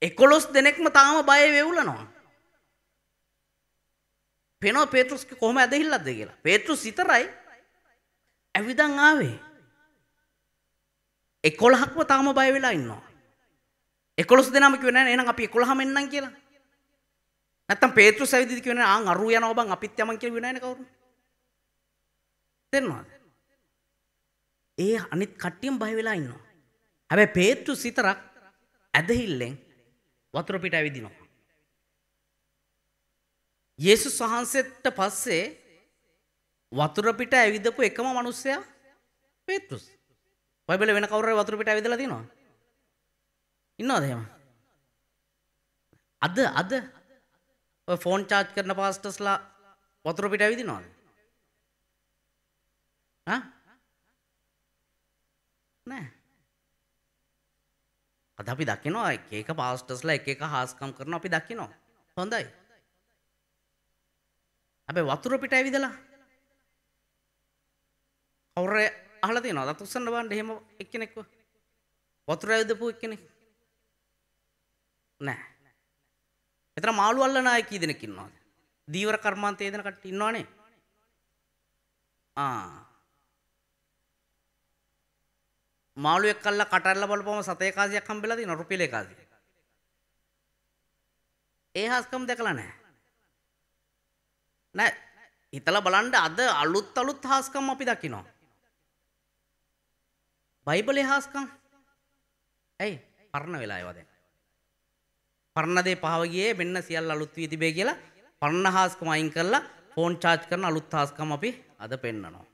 A: එකොලොස් දෙනෙක්ම තාම බය වෙවුලනවා. පෙනෝ පේතුස් කොහොම ඇදහිල්ලක්ද කියලා. පේතුස් සිතරයි ඇවිදන් ආවේ. එකොළහක්ම තාම බය වෙලා ඉන්නවා. එකොළොස් දෙනාම කියවෙන එනම් අපි එකොළහම එන්නම් කියලා. නැත්තම් පේතුස් ඇවිදිද කියවෙන ආන් අරු යනවා බං අපිත් යමන් කියලා වෙනවනේ කවුරු? තෙරනවාද. ඒ අනිත් කට්ටියම් බහිවෙලා ඉන්නවා. හැබැ පේත්තු සිතරක් ඇදහිල්ලෙන් වතුරපිට ඇවිදිනවා. යේසු වහන්සෙට පස්සේ වතුරපිට ඇවිදපු එකම මනුස්සයා පේත්තුස්. පයිබල වෙන කවර වතුරපිට ඇවිදලා තිනවා. ඉන්නවාද එහෙම. අද අද ෆෝන් චාර්ජ් කරන පාස්ටස්ලා වතුරපිට ඇවිදිනවාද. නෑ අද අපි දකිනවා එක එක පාස්ටර්ස්ලා එක එක හාස්කම් කරනවා අපි දකිනවා හොඳයි හැබැයි වතුර පිට ඇවිදලා කවුරු අහලා තියෙනවද අතුස්සන්න බලන්න එහෙම එක්කෙනෙක්ව වතුර ඇවිදපු එක්කෙනෙක් නෑ එතන මාළු අල්ලන අය කී දෙනෙක් ඉන්නවද දීවර කර්මාන්තයේ දෙන කට්ටිය ඉන්නවනේ ආ මාළු එක්කල්ල කටරලා බලපුවම සතේ කාසියක් හම්බෙලා තියෙනවා රුපියලේ කාසිය. ඒ හස්කම් දැකලා නැහැ. නෑ හිතලා බලන්න අද අලුත් අලුත් හාස්කම් අපි දකිනවා. බයිබලේ හාස්කම්. ඇයි? පරණ වෙලා ඒවා දැන්. පරණ දේ පහව ගියේ මෙන්න සියල්ල අලුත් වී තිබේ කියලා පරණ හාස්කම් අයින් කරලා ෆෝන් චාර්ජ් කරන අලුත් හාස්කම් අපි අද පෙන්නනවා.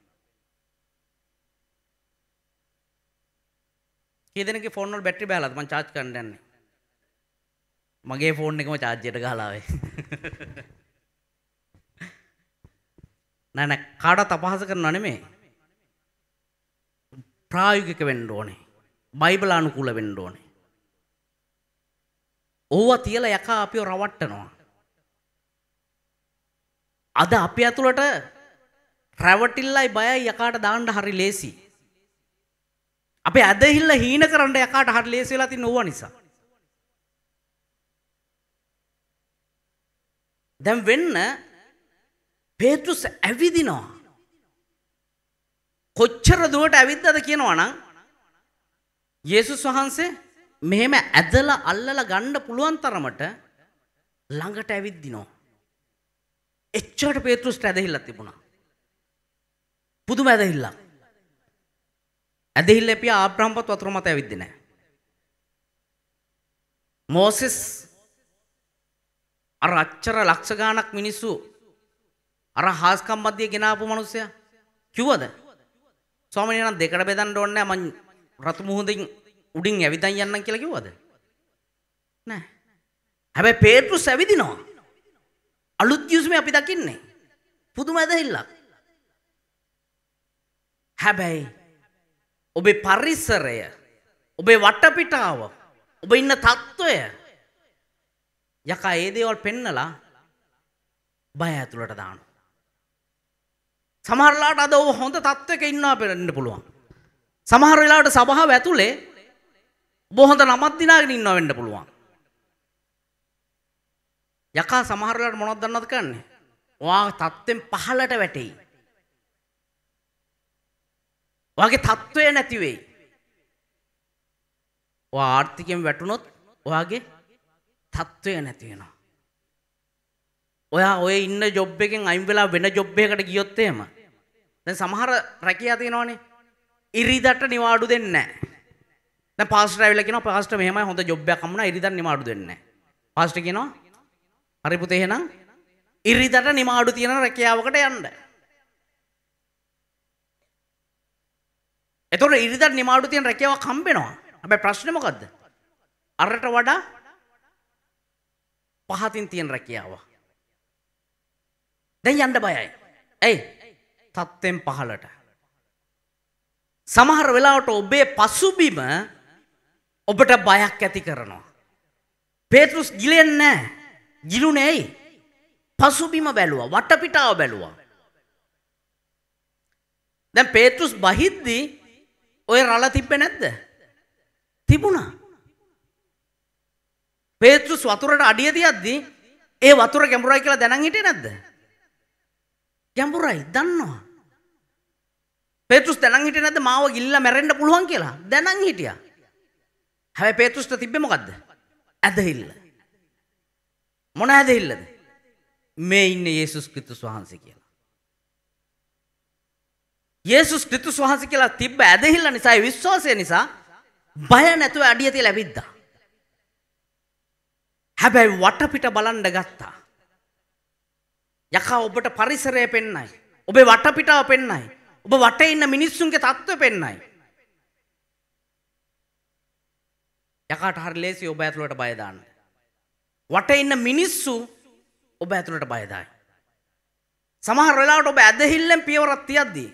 A: කීදෙනගේ ෆෝන් වල බැටරි බහලාද මං charge කරන්න යන්නේ. මගේ ෆෝන් එකම charge එකට ගහලා ආවේ. නෑ නෑ කාටවත් අපහාස කරනව නෙමෙයි. ප්‍රායෝගික වෙන්න ඕනේ. බයිබල අනුකූල වෙන්න ඕනේ. ඕවා තියලා යකා අපිව රවට්ටනවා. අද අපි ඇතුළට රැවටිල්ලයි බයයි යකාට දාන්න හරි ලේසි. අපේ ඇදහිල්ල හීන කරන්න යකාට හට ලේසි වෙලා තින්න ඕවා නිසා. දැන් වෙන්න පේතුස් ඇවිදිනවා. කොච්චර දුවට ඇවිද්දද කියනවා නම් යේසුස් වහන්සේ මෙහෙම ඇදලා අල්ලලා ගන්න පුළුවන් තරමට ළඟට ඇවිද්දිනවා. එච්චරට පේතුස්ට ඇදහිල්ලක් තිබුණා. පුදුම ඇදහිල්ලක්. ඇදහිල්ල එපිය ආබ්‍රහම්පත් වතුර මත ඇවිද්දි නෑ. මෝසෙස් අර අච්චර ලක්ෂ ගාණක් මිනිස්සු අර හාස්කම් මැදිය ගෙනාපු මිනිස්සයා කිව්වද? ස්වාමීනි නම් දෙකට බෙදන්න ඕනේ නෑ මං රතු මුහුදින් උඩින් ඇවිදන් යන්නම් කියලා කිව්වද? නෑ. හැබැයි පේට්‍රස් ඇවිදිනවා. අලුත් යුස්මේ අපි දකින්නේ. පුදුම ඇදහිල්ලක්. හැබැයි ඔබේ පරිසරය ඔබේ වටපිටාව ඔබ ඉන්න තත්ත්වය යකා ඒ දේවල් පෙන්නලා බය ඇතුළට දානු. සමහරලාට අද ඔබ හොඳ තත්ත්වයක ඉන්නවා පෙරන්න පුළුවන්. සමහර වෙලාවට සභාව ඇතුලේ බොහොඳ නමත් දිනාගෙන ඉන්නවා වෙන්න පුළුවන්. යකා සමහරලාට මොනවද දන්නවද කියන්නේ? ඔයා තත්ත්වෙන් පහළට වැටෙයි. ඔයාගේ තත්ත්වය නැති වෙයි. ඔයා ආර්ථිකයෙන් වැටුනොත් ඔයාගේ තත්ත්වය නැති වෙනවා. ඔයා ඔය ඉන්න ජොබ් එකෙන් අයින් වෙලා වෙන ජොබ් එකකට ගියොත් එහෙම දැන් සමහර රැකියා තියෙනවනේ ඉරිදට නිවාඩු දෙන්නේ නැහැ. දැන් පාස්ටර් ඇවිල්ලා කියනවා පාස්ටර් මෙහෙමයි හොඳ ජොබ් එකක් හම්බුණා ඉරිදට නිවාඩු දෙන්නේ නැහැ. පාස්ටර් කියනවා හරි පුතේ එහෙනම් ඉරිදට නිමාඩු තියෙන රැකියාවකට යන්න. එතොට ඉරිද නිමාඩු තියන් රැකවක් කම්බෙනවා හැබ ප්‍රශ්නමකක්ද. අරට වඩා පහතින් තියෙන් රැකියාව. දැන් යන්ඩ බයයි. ඇයි තත්තෙන් පහලට. සමහර වෙලාවට ඔබේ පසුබිම ඔබට බයක් ඇති කරනවා. පේතුස් ගිලෙන්නෑ ගිලුනේයි පසුබිම බැලුවා වටපිටාව බැලුවා. දැන් පේතුස් බහිද්දී ඔය රල තිබ්බ නැද්ද තිබුණා පේත්‍රුස් වතුරට අඩිය තියද්දී ඒ වතුර ගැඹුරයි කියලා දැනන් හිටියේ නැද්ද ගැඹුරයි දන්නවා පේත්‍රුස් දැනන් හිටියේ නැද්ද මාව ගිල්ලා මැරෙන්න පුළුවන් කියලා දැනන් හිටියා හැබැයි පේත්‍රුස්ට තිබ්බේ මොකද්ද ඇදහිල්ල මොන ඇදහිල්ලද මේ ඉන්නේ යේසුස් ක්‍රිස්තුස් වහන්සේ කියලා යේසුස් ක්‍රිස්තුස් වහන්සේ කියලා තිබ්බ ඇදහිල්ල නිසා ඒ විශ්වාසය නිසා බය නැතුව අඩිය තියලා ඇවිද්දා. හැබැයි වටපිට බලන්න ගත්තා. යකා ඔබට පරිසරය පෙන්නයි. ඔබේ වටපිටාව පෙන්නයි. ඔබ වටේ ඉන්න මිනිස්සුන්ගේ තත්ත්වය පෙන්නයි. යකාට හරි ලේසි ඔබ ඇතුළට බය දාන්න. වටේ ඉන්න මිනිස්සු ඔබ ඇතුළට බය දායි. සමහර වෙලාවට ඔබ ඇදහිල්ලෙන් පියවරක් තියද්දී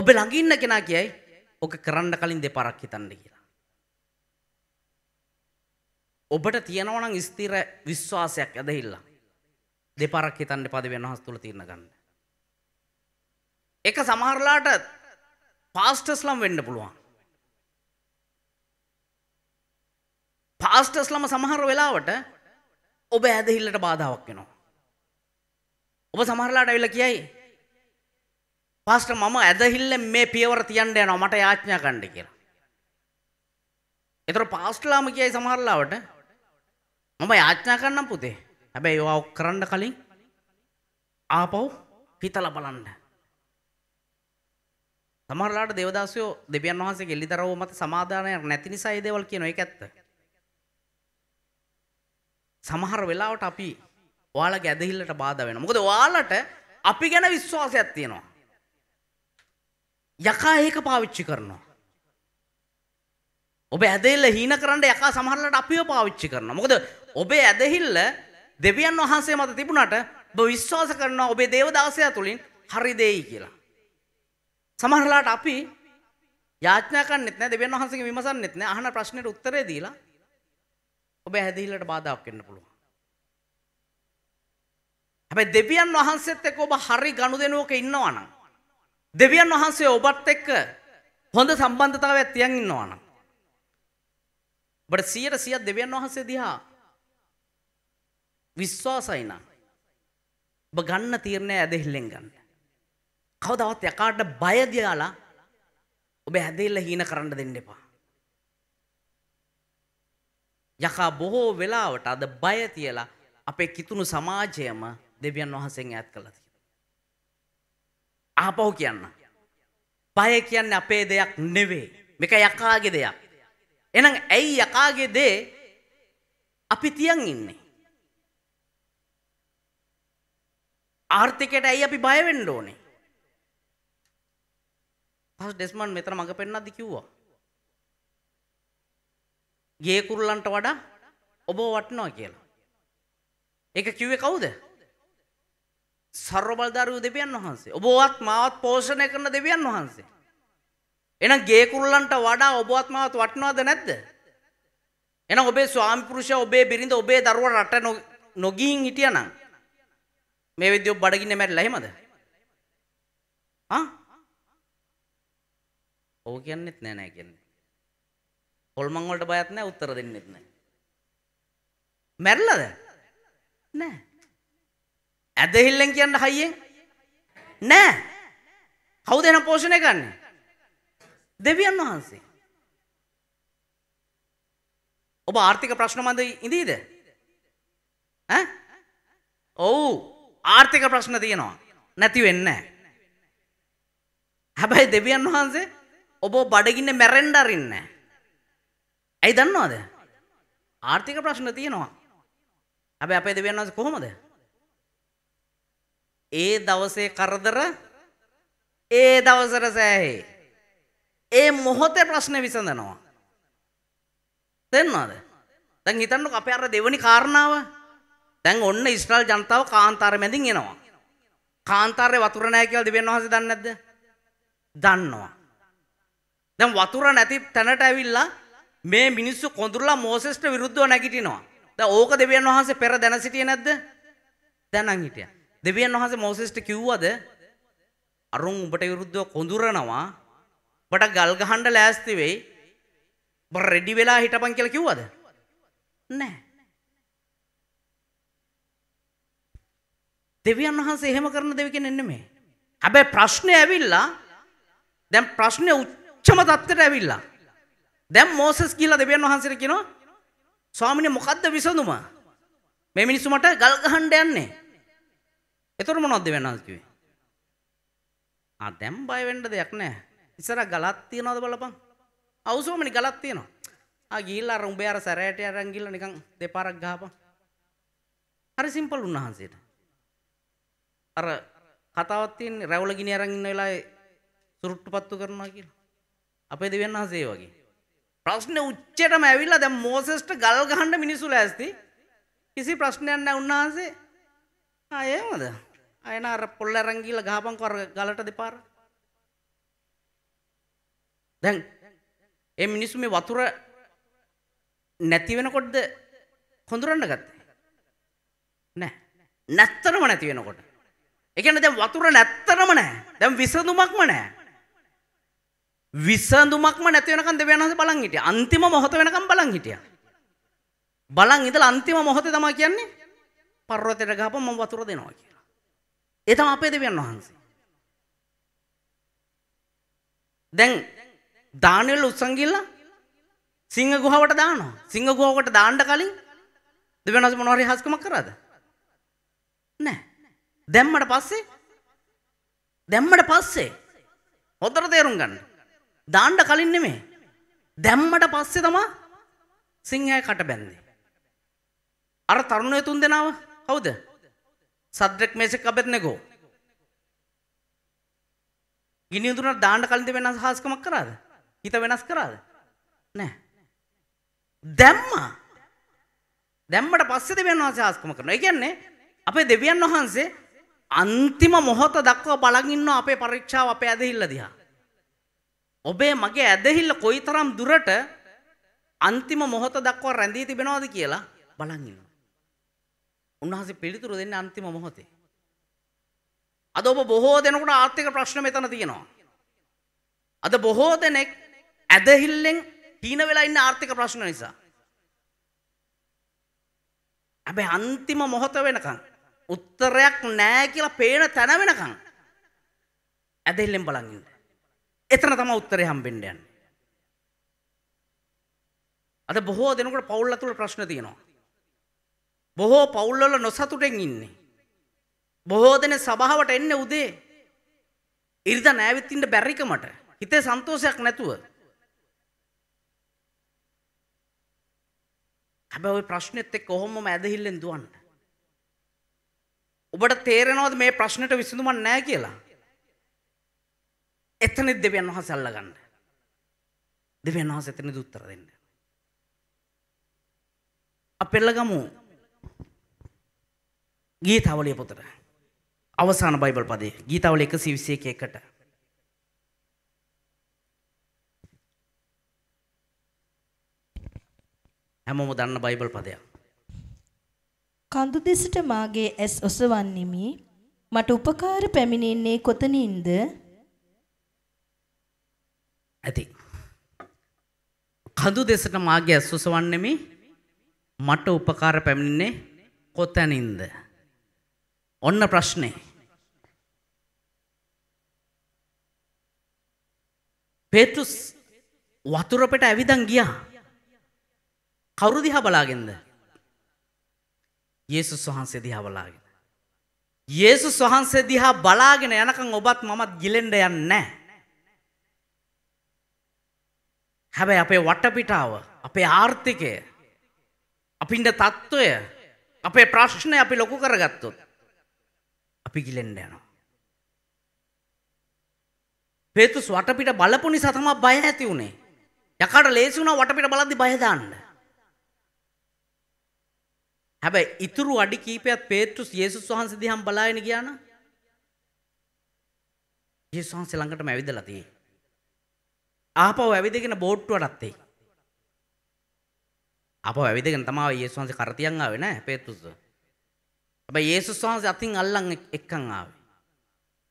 A: ඔබ ළඟින්න කෙනා කියයි ඕක කරන්න කලින් දෙපාරක් හිතන්න කියලා. ඔබට තියෙනවා නම් ස්ථිර විශ්වාසයක් ඇදහිල්ල. දෙපාරක් හිතන්න එපා දෙවියන් වහන්සේ තුල තීරණ ගන්න. ඒක සමහරලාට පාස්ටර්ස්ලම් වෙන්න පුළුවන්. පාස්ටර්ස්ලම සමහර වෙලාවට ඔබ ඇදහිල්ලට බාධාවක් වෙනවා. ඔබ සමහරලාට ඇවිල්ලා කියයි පාස්ට මම ඇදහිල්ල මේ පියවර තියන්ට යනවා මට යාඥා කණ්ඩ කියලා. එතර පාස්ටලාම කියයි සමහරලාවට මම යාඥා කන්නම් පුතේ හැබැයි ඒවා කරන්න කලින් ආපව් හිතල බලන්න. සමහරලාට දෙවදාසයෝ දෙවියන් වහන්සේ එල්ලිදරව මත සමාධානයක් නැති නිසා ඒ දේවල් කියන එක ඇත්ත. සමහර වෙලාවට අපි ඔයාලගේ ඇදහිල්ලට බාධා වෙනවා. මොකද ඔයාලට අපි ගැන විශ්වාසයක් තියෙනවා. යකා ඒක පාවිච්චි කරනවා. ඔබ ඇදහිල්ල හීන කරන්න යකා සමහරලට අපිව පාවිච්චි කරනවා. මොකද ඔබේ ඇදහිල්ල දෙවියන් වහන්සේ මත තිබුණාට ඔබ විශ්වාස කරනවා ඔබේ දේවදාසයා තුලින් හරි දෙයි කියලා. සමහරලාට අපි යාඥා කරන්නෙත් නැහැ දෙවියන් වහන්සේගෙන් විමසන්නෙත් නැහැ අහන ප්‍රශ්නෙට උත්තරේ දීලා ඔබ ඇදහිල්ලට බාධාක් වෙන්න පුළුවන්. හැබැයි දෙවියන් වහන්සේත් එක්ක ඔබ හරි ගනුදෙනුවක ඉන්නවා නම් දෙවියන් වහන්සේ ඔබත් එක්ක හොඳ සම්බන්ධතාවයක් තියන් ඉන්නවනම්. බට සියයට සියත් දෙවියන් වහන්සේ දිහා විශ්වාසයින ඔබ ගන්න තීරණය ඇදහිල්ලෙන් ගන්න. කවදවත් යකාට බයදයාලා ඔබ හැදෙල්ල හීන කරන්න දෙන්න එපා. යකා බොහෝ වෙලාවට අද බය තියලා අපේ කිතුුණු සමාජයම දෙවියන් වහන්සෙන් ඇත් කළ තිය. ආපහු කියන්න. බය කියන්න අපේ දෙයක් නෙවේ. මේක යකාගේ දෙයක්. එනම් ඇයි යකාගේ දේ අපි තියන් ඉන්නේ. ආර්ථිකයට ඇයි අපි බයවෙන්න ඕනේ. පස් ඩෙස්මන් මෙතර මඟ පෙන්නද්දි කිව්වා. ගේ කුරුල්ලන්ට වඩා ඔබ වටනවා කියලා. ඒක කිව්වේ කවුද? සර්වබලධාරී දෙවියන් වහන්සේ. ඔබවත් මාවත් පෝෂණය කරන දෙවියන් වහන්සේ. එහෙනම් ගේ කුරුල්ලන්ට වඩා ඔබවත් මාවත් වටිනවද නැද්ද? එහෙනම් ඔබේ ස්වාමිපුරුෂයා ඔබේ බිරිඳ ඔබේ දරුවා රට නොගින් හිටියනම් මේ වෙද්දී ඔබ බඩගින්නේ මැරිලා එහෙමද? ආ? ඔව් කියන්නෙත් නෑ නෑ කියන්නේ. කොල්මන් වලට බයත් නෑ උත්තර දෙන්නෙත් නෑ. මැරිලාද? නෑ. ඇදහිල්ලෙන් කියන්න හයියෙන් නෑ කවුද එහෙනම් පෝෂණය කරන්නේ දෙවියන් වහන්සේ ඔබ ආර්ථික ප්‍රශ්න මන්ද ඉඳීද ඈ ඔව් ආර්ථික ප්‍රශ්න තියෙනවා නැති වෙන්නේ හැබැයි දෙවියන් වහන්සේ ඔබ බඩගින්න මැරෙන්න අරින්නේ ඇයි දන්නවද ආර්ථික ප්‍රශ්න තියෙනවා හැබැයි අපේ දෙවියන් වහන්සේ කොහොමද ඒ දවසේ කරදර ඒ දවසර සෑහේ. ඒ මොහොතේ ප්‍රශ්න විසඳනවා. දෙන්නවාද. දැන් හිතන්නු අප අර දෙවනි කාරණාව දැන් ඔන්න ඉස්ට්‍රල් ජනතාව කාන්තාර මැඳින් එනවා. කාන්තාරය වතුර නෑ කියල දෙවෙන් වහස දන්න ඇද. දන්නවා. දැන් වතුර නැති තැනට ඇවිල්ලා මේ මිනිස්සු කොඳුරලා මෝසෙස්ට විරුද්ධව නැගිටිනවා. දැන් ඕක දෙවියන් වහන්සේ පෙර දැන සිටියේ නැද්ද? දැනන් හිටියා. දෙවියන් වහන්සේ මෝසෙස්ට කිව්වද අරුන් උඹට විරුද්ධව කොඳුරනවා උඹට ගල් ගහන්න ලෑස්ති වෙයි උඹ රෙඩි වෙලා හිටපන් කියලා කිව්වද නෑ දෙවියන් වහන්සේ එහෙම කරන දෙවි කෙනෙක් නෙමෙයි හැබැයි ප්‍රශ්නේ ඇවිල්ලා දැන් ප්‍රශ්නේ උච්චම தත්තට ඇවිල්ලා දැන් මෝසෙස් කියලා දෙවියන් වහන්සේට කියනවා ස්වාමිනේ මොකද්ද විසඳුම මේ මිනිස්සු මට ගල් ගහන්න යන්නේ එතකොට මොනවද වෙනවද කිව්වේ? ආ දැන් බය වෙන්න දෙයක් නැහැ. ඉස්සර ගලක් තියනවද බලපන්. අවුසෝමනේ ගලක් තියනවා. ආ ගිහිල්ලා අර උඹේ අර සැරයට අරන් ගිහිල්ලා නිකන් දෙපාරක් ගහපන්. හරි සිම්පල් උන්වහන්සේට. අර කතාවක් තියෙන්නේ රැවුල ගිනි අරන් ඉන්න වෙලාවේ සුරුට්ටුපත්තු කරනවා කියලා. අපේ දෙවියන් වහන්සේ වගේ. ප්‍රශ්නේ උච්චයටම ඇවිල්ලා දැන් මෝසෙස්ට ගල් ගහන්න මිනිස්සු ලෑස්ති. කිසි ප්‍රශ්නයක් නැහැ උන්වහන්සේ. ආ එහෙමද? අයන අර පොල්ල රැංගීල ගහපන් කර ගලට දෙපාර. දැන් ඒ මිනිස්සු මේ වතුර නැති වෙනකොටද කොඳුරන්න ගත්තේ? නෑ. නැත්තරම නැති වෙනකොට. ඒ කියන්නේ දැන් වතුර නැත්තරම නෑ. දැන් විසඳුමක්ම නෑ. විසඳුමක්ම නැති වෙනකන් දෙවියන් වහන්සේ බලන් හිටියා. අන්තිම මොහොත වෙනකන් බලන් හිටියා. බලන් ඉඳලා අන්තිම මොහොතේ තමයි කියන්නේ පර්වතයට ගහපම මම වතුර දෙනවා කියලා. එතම අපේ දෙවියන් වහන්සේ. දැන් දානවල උත්සංගිල්ල සිංහ ගුහාවට දානවා. සිංහ ගුහාවට දාන්න කලින් දෙවියන් වහන්සේ මොනවාරි හස්කමක් කරාද? නැහැ. දැම්මට පස්සේ දැම්මට පස්සේ හොඳට තේරුම් ගන්න. දාන්න කලින් නෙමෙයි. දැම්මට පස්සේ තමයි සිංහය කට බැන්නේ. අර තරුණය තුන් දෙනාව කවුද? සද්‍රක් මේස කබෙරනෙකෝ ගිනිඳුනට දාන්න කලින්ද වෙනස් හාස්කමක් කරාද හිත වෙනස් කරාද නෑ දැම්මා දැම්මට පස්සේ දෙවියන් වහන්සේ හාස්කම කරනවා ඒ කියන්නේ අපේ දෙවියන් වහන්සේ අන්තිම මොහොත දක්වා බලන් ඉන්නවා අපේ පරීක්ෂාව අපේ ඇදහිල්ල දිහා ඔබේ මගේ ඇදහිල්ල කොයිතරම් දුරට අන්තිම මොහොත දක්වා රැඳී තිබෙනවද කියලා බලන් ඉන්නවා උන්වහන්සේ පිළිතුරු දෙන්න අන්තිම මොහොතේ. අද ඔබ බොහෝ දෙනකුට ආර්ථික ප්‍රශ්න මෙතන තියෙනවා. අද බොහෝ දෙනෙක් ඇදහිල්ලෙන් හීන වෙලා ඉන්න ආර්ථික ප්‍රශ්න නිසා. හැබැයි අන්තිම මොහොත වෙනකන් උත්තරයක් නෑ කියලා පේන තැන වෙනකන් ඇදහිල්ලෙන් බලන් ඉන්න. එතන තමයි උත්තරේ හම්බෙන්න යන්නේ. අද බොහෝ දෙනෙකුට පවුල් අතුල ප්‍රශ්න තියෙනවා. බොහෝ පවුල්වල නොසතුටෙන් ඉන්නේ. බොහෝ දෙන සභාවට එන්න උදේ. ඉරිද නෑවිත්තින්ට බැරිකමට හිතේ සන්තෝෂයක් නැතුව. හැබැයි ප්‍රශ්නෙත් එක්ක කොහොමම ඇදහිල්ලෙන් දුවන්න. ඔබට තේරෙනවද මේ ප්‍රශ්නෙට විසඳුමක් නැහැ කියලා? එතනෙත් දෙවියන් වහන්සේ අල්ලගන්න. දෙවියන් වහන්සේ එතනදි උත්තර දෙන්න. අපෙල්ලගමු ගීතාවලිය පොතට. අවසාන බයිබල් පදේ ගීතාවල එක සිවිසේ එකකට. හැමෝම දන්න බයිබල් පදයක්.
B: කඳු දෙසට මාගේ ඇස් ඔසවන්නෙමි මට උපකාර පැමිණෙන්නේ කොතනින්ද
A: ඇති කඳු දෙසට මාගේ ඇස් ඔසවන්නෙමි මට උපකාර පැමිණෙන්නේ කොතනින්ද ඔන්න ප්‍රශ්නේ. පේතුස් වතුරපට ඇවිදන් ගියා. කවුරු දිහා බලාගෙනද? යේසුස් වහන්සේ දිහා බලාගෙන. යේසුස් වහන්සේ දිහා බලාගෙන යනකම් ඔබත් මමත් ගිලෙන්න යන්නේ නැහැ. හැබැයි අපේ වටපිටාව, අපේ ආර්ථිකය, අපින්ද තත්ත්වය, අපේ ප්‍රශ්න අපි ලොකු කරගත්තොත් අපි ගිලෙන්ඩ යනවා. පේතුස් වටපිට බලපු නිසා තමයි බය ඇති උනේ. යකාට ලේසි වුණා වටපිට බලද්දි බය දාන්න. හැබැයි ඉතුරු අඩි කීපයක් පේතුස් යේසුස් වහන්සේ දිහාම බලාගෙන ගියා නම් යේසුස් වහන්සේ ළඟටම ඇවිදලා තියෙයි. ආපහු ඇවිදගෙන බෝට්ටුවටත් එයි. ආපහු ඇවිදගෙන තමයි යේසුස් වහන්සේ කරතියන් ආවේ නෑ පේතුස්. හැබැයි යේසුස් වහන්සේ අතින් අල්ලන් එක්කන් ආවේ.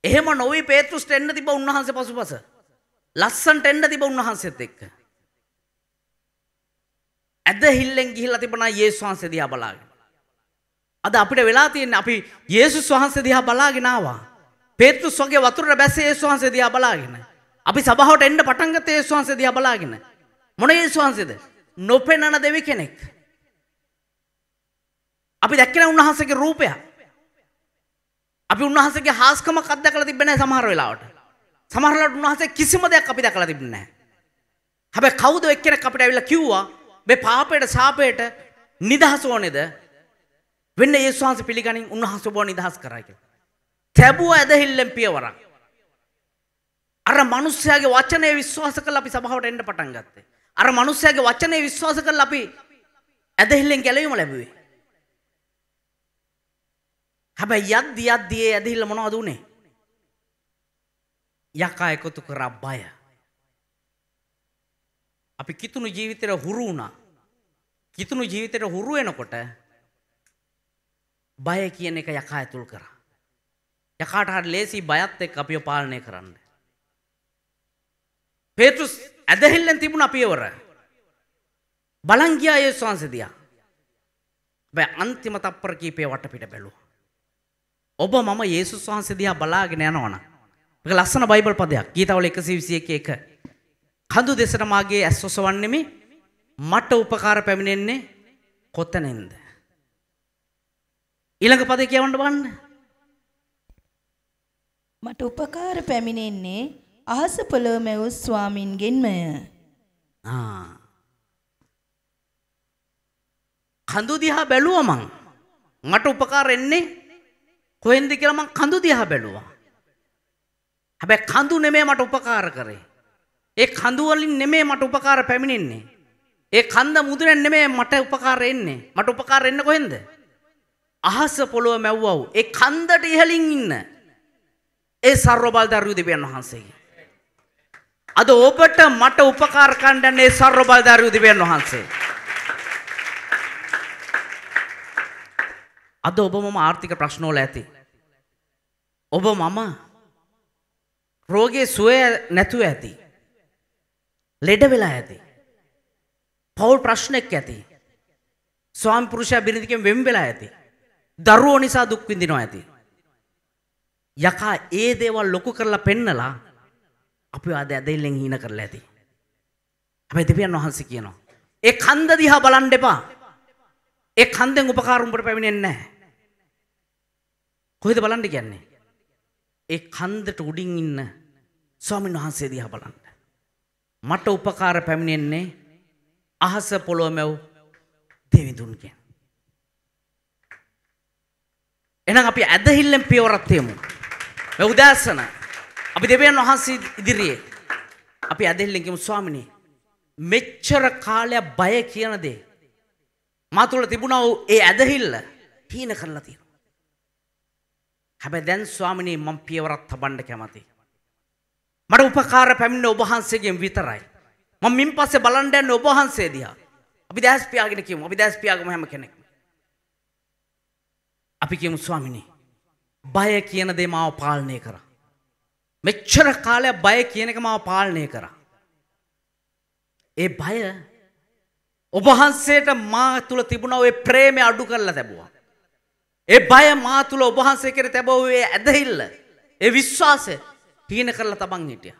A: එහෙම නොවි පේතෘස්ට එන්න තිබ්බ උන්වහන්සේ පසුපස. ලස්සන්ට එන්න තිබ්බ උන්වහන්සේත් එක්ක. ඇදහිල්ලෙන් ගිහිල්ලා තිබුණා යේසුස් වහන්සේ දිහා බලාගෙන. අද අපිට වෙලා තියෙන්නේ අපි යේසුස් වහන්සේ දිහා බලාගෙන ආවා. පේතෘස් වගේ වතුරට බැස්සේ යේසුස් වහන්සේ දිහා බලාගෙන. අපි සභාවට එන්න පටන් ගත්තේ යේසුස් වහන්සේ දිහා බලාගෙන. මොන යේසුස් වහන්සේද? නොපෙනෙන දෙවි කෙනෙක්. අපි දැක්කන උන්වහන්සේගේ රූපය. අපි උන්වහන්සේගේ හාස්කමක් අත්දැකලා තිබ්බේ නැහැ සමහර වෙලාවට. සමහර වෙලාවට උන්වහන්සේ කිසිම දෙයක් අපි දැකලා තිබුණේ නැහැ. හැබැයි කවුද එක්කෙනෙක් අපිට ඇවිල්ලා කිව්වා මේ පාපයට සාපයට නිදහස ඕනේද? වෙන්න යේසුස් වහන්සේ පිළිගනින් උන්වහන්සේ බව නිදහස් කරයි කියලා. තැබුව ඇදහිල්ලෙන් පියවරක්. අර මිනිස්යාගේ වචනය විශ්වාස කරලා අපි සභාවට එන්න පටන් ගත්තේ. අර මිනිස්යාගේ වචනය විශ්වාස කරලා අපි ඇදහිල්ලෙන් ගැලවීම ලැබුවේ. හැබැයි යද්දි යද්දි ඒ ඇදහිල්ල මොනවද උනේ? යකා එකතු කරා බය. අපි කිතුණු ජීවිතේට හුරු වුණා. කිතුණු ජීවිතේට හුරු වෙනකොට බය කියන එක යකා ඇතුල් කරා. යකාට හරි ලේසි බයත් එක්ක අපිව පාලනය කරන්න. පේතුස් ඇදහිල්ලෙන් තිබුණා පියවර. බලන් ගියා යේසුස් වහන්සේ දිහා. බෑ අන්තිම තප්පර කීපේ වටපිට බැලුවා. ඔබ මම යේසුස් වහන්සේ දිහා බලාගෙන යනවනම් මේක ලස්සන බයිබල් පදයක් ගීතවල 121 එක කඳු දෙසට මාගේ ඇස් ඔසවන්නේ මේ මට උපකාර පැමිණෙන්නේ කොතනින්ද
B: ඊළඟ පදේ කියවන්න බලන්න මට උපකාර පැමිණෙන්නේ අහස පොළොව මැවුස් ස්වාමින්ගෙන්මය ආ
A: කඳු දිහා බැලුවා මං මට උපකාර එන්නේ කොහෙන්ද කියලා මං කඳු දිහා බැලුවා. හැබැයි කඳු නෙමෙයි මට උපකාර කරේ. ඒ කඳු වලින් නෙමෙයි මට උපකාර පැමිණෙන්නේ. ඒ කන්ද මුදුනෙන් නෙමෙයි මට උපකාර එන්නේ. මට උපකාර එන්නේ කොහෙන්ද? අහස පොළොව මැව්වව්. ඒ කන්දට ඉහළින් ඉන්න. ඒ ਸਰව බලධාරී දෙවියන් වහන්සේගේ. අද ඔබට මට උපකාර කණ්ඩන්නේ ਸਰව බලධාරී දෙවියන් වහන්සේ. අද ඔබ මම ආර්ථික ප්‍රශ්නෝල ඇති. ඔබ මම රෝගේ සුවය නැතුව ඇති. ලෙඩ වෙලා ඇති. පවුල් ප්‍රශ්නෙක් ඇති. ස්වාම්පුරුෂ බිරිඳකෙන් වෙම් වෙලා ඇති. දරුවෝ නිසා දුක් විඳිනවා ඇති. යකා ඒ දේවල් ලොකු කරලා පෙන්නලා අපි ආද ඇදෙල්ලෙන් හීන කරලා ඇති. හැබැයි දෙවියන් වහන්සේ කියනවා ඒ කන්ද දිහා බලන්න එපා. ඒ කන්දෙන් උපකාරුම්පට පැමිණෙන්නේ කොහෙද බලන්න කියන්නේ ඒ කන්දට උඩින් ඉන්න ස්වාමීන් වහන්සේ දිහා බලන්න මට උපකාර පැමිණෙන්නේ අහස පොළොව මැව් දෙවිඳුන් කියන එහෙනම් අපි ඇදහිල්ලෙන් පියවරක් තියමු මේ උදාසන අපි දෙවියන් වහන්සේ ඉදිරියේ අපි ඇදහිල්ලෙන් කියමු ස්වාමිනේ මෙච්චර කාලයක් බය කියන දේ මා තුළ තිබුණා වූ ඒ ඇදහිල්ල හීන කරලා තියෙනවා. හැබැයි දැන් ස්වාමිනේ මම පියවරක් තබන්න කැමතියි. මට උපකාර පැමිණෙන ඔබ වහන්සේගෙන් විතරයි. මම මින් පස්සේ බලන්න යන්නේ ඔබ වහන්සේ දිහා. අපි දැස් පියාගෙන කියමු. අපි දැස් පියාගමු හැම කෙනෙක්. අපි කියමු ස්වාමිනේ බය කියන දේ මාව පාලනය කරා. මෙච්චර කාලයක් බය කියන එක මාව පාලනය කරා. ඒ බය ඔබහන්සේට මා තුළ තිබුණ ඔය ප්‍රේමය අඩු කරලා තැබුවා. ඒ බය මා තුළ ඔබහන්සේ කෙර තැබවේ ඇදහිල්ල. ඒ විශ්වාසය හීන කරලා තබන් හිටිය.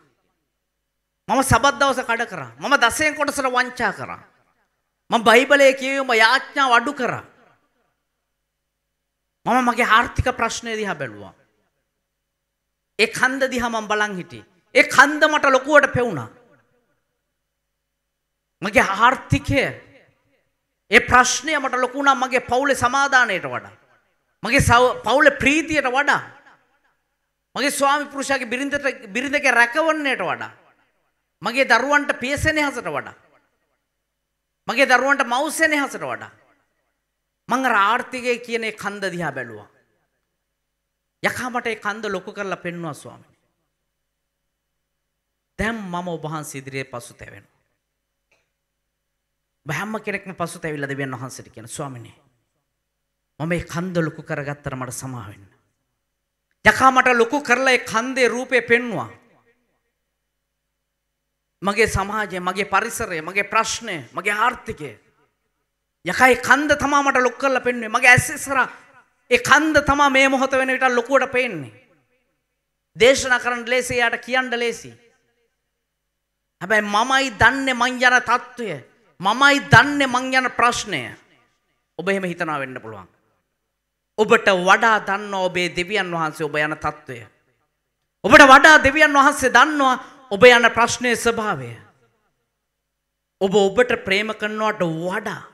A: මම සබත් දවස කඩ කරා. මම දසයෙන් කොටසට වංචා කරා. මම බයිබලයේ කියවීම යාඥාව අඩු කරා. මම මගේ ආර්ථික ප්‍රශ්නය දිහා බැලුවා. ඒ කන්ද දිහා මම බලන් හිටියේ. ඒ කන්ද මට ලොකුවට පෙවුණා. මගේ ආර්ථිකය ඒ ප්‍රශ්නය මට ලොකුණා මගේ පවුලේ සමාදානයට වඩා. මගේ පවුලේ ප්‍රීතියට වඩා. මගේ ස්වාමි පුරුෂයාගේ බිරිඳට බිරිඳගේ රැකවන්නයට වඩා. මගේ දරුවන්ට පියසෙනෙහසට වඩා. මගේ දරුවන්ට මවුසෙනෙහසට වඩා. මං අර ආර්ථිකය කියන ඒ කන්ද දිහා බැලුවා. යකා මට ඒ කන්ද ලොකු කරලා පෙන්වුවා ස්වාමී. දැන් මම ඔබ වහන්සේ ඉදිරියේ පසුතැවෙනවා. බැහැම කෙනෙක්ම පසු තැවිල්ල දෙවියන් වහන්සට කියන ස්වාමිනේ. මම ඒ කන්ද ලොකු කරගත්තර මට සමාවෙන්න. යකා මට ලොකු කරලා ඒ කන්දේ රූපය පෙන්වා. මගේ සමාජය මගේ පරිසරය මගේ ප්‍රශ්නය මගේ ආර්ථිකය. යකයි කන්ද තමා මට ලොක් කරලා පෙන්වේ මගේ ඇස්සෙසර ඒ කන්ද තමා මේ මොහොත වෙන විට ලොකුවට පේන්නේ. දේශනා කරන්න ලේසි යාට කියන්න ලේසි. හැබැයි මමයි දන්නේ මං යන තත්ත්වය මමයි දන්නේ මං යන ප්‍රශ්නය. ඔබ එහෙම හිතනවා වෙන්න පුළුවන්. ඔබට වඩා දන්නවා ඔබේ දෙවියන් වහන්සේ ඔබ යන తত্ত্বය. ඔබට වඩා දෙවියන් වහන්සේ දන්නවා ඔබ යන ප්‍රශ්නයේ ස්වභාවය. ඔබ ඔබට ප්‍රේම කරනවට වඩා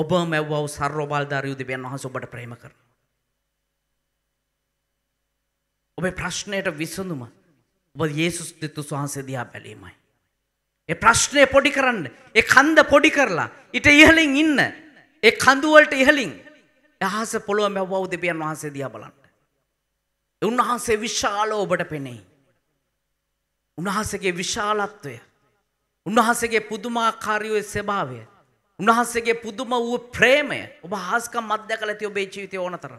A: ඔබ මැව්වව සර්වබලධාරී දෙවියන් වහන්සේ ඔබට ප්‍රේම කරනවා. ඔබේ ප්‍රශ්නයට විසඳුම ඔබ යේසුස් ක්‍රිස්තුස් වහන්සේ දිහා බැලීමයි. ඒ ප්‍රශ්නය පොඩි කරන්න. ඒ කන්ද පොඩි කරලා. ඊට ඉහලින් ඉන්න. ඒ කඳුවලට ඉහලින්. යහස පොළොව මැව්වව දෙවියන් වහන්සේ දිහා බලන්න. උන්වහන්සේ විශාල ඔබට පෙනෙයි. උන්වහන්සේගේ විශාලත්වය. උන්වහන්සේගේ පුදුමාකාරී ස්වභාවය. උන්වහන්සේගේ පුදුම වූ ප්‍රේමය ඔබ හාස්කම් අත්දැකලා ඇති ඔබේ ජීවිතේ ඕනතරම්.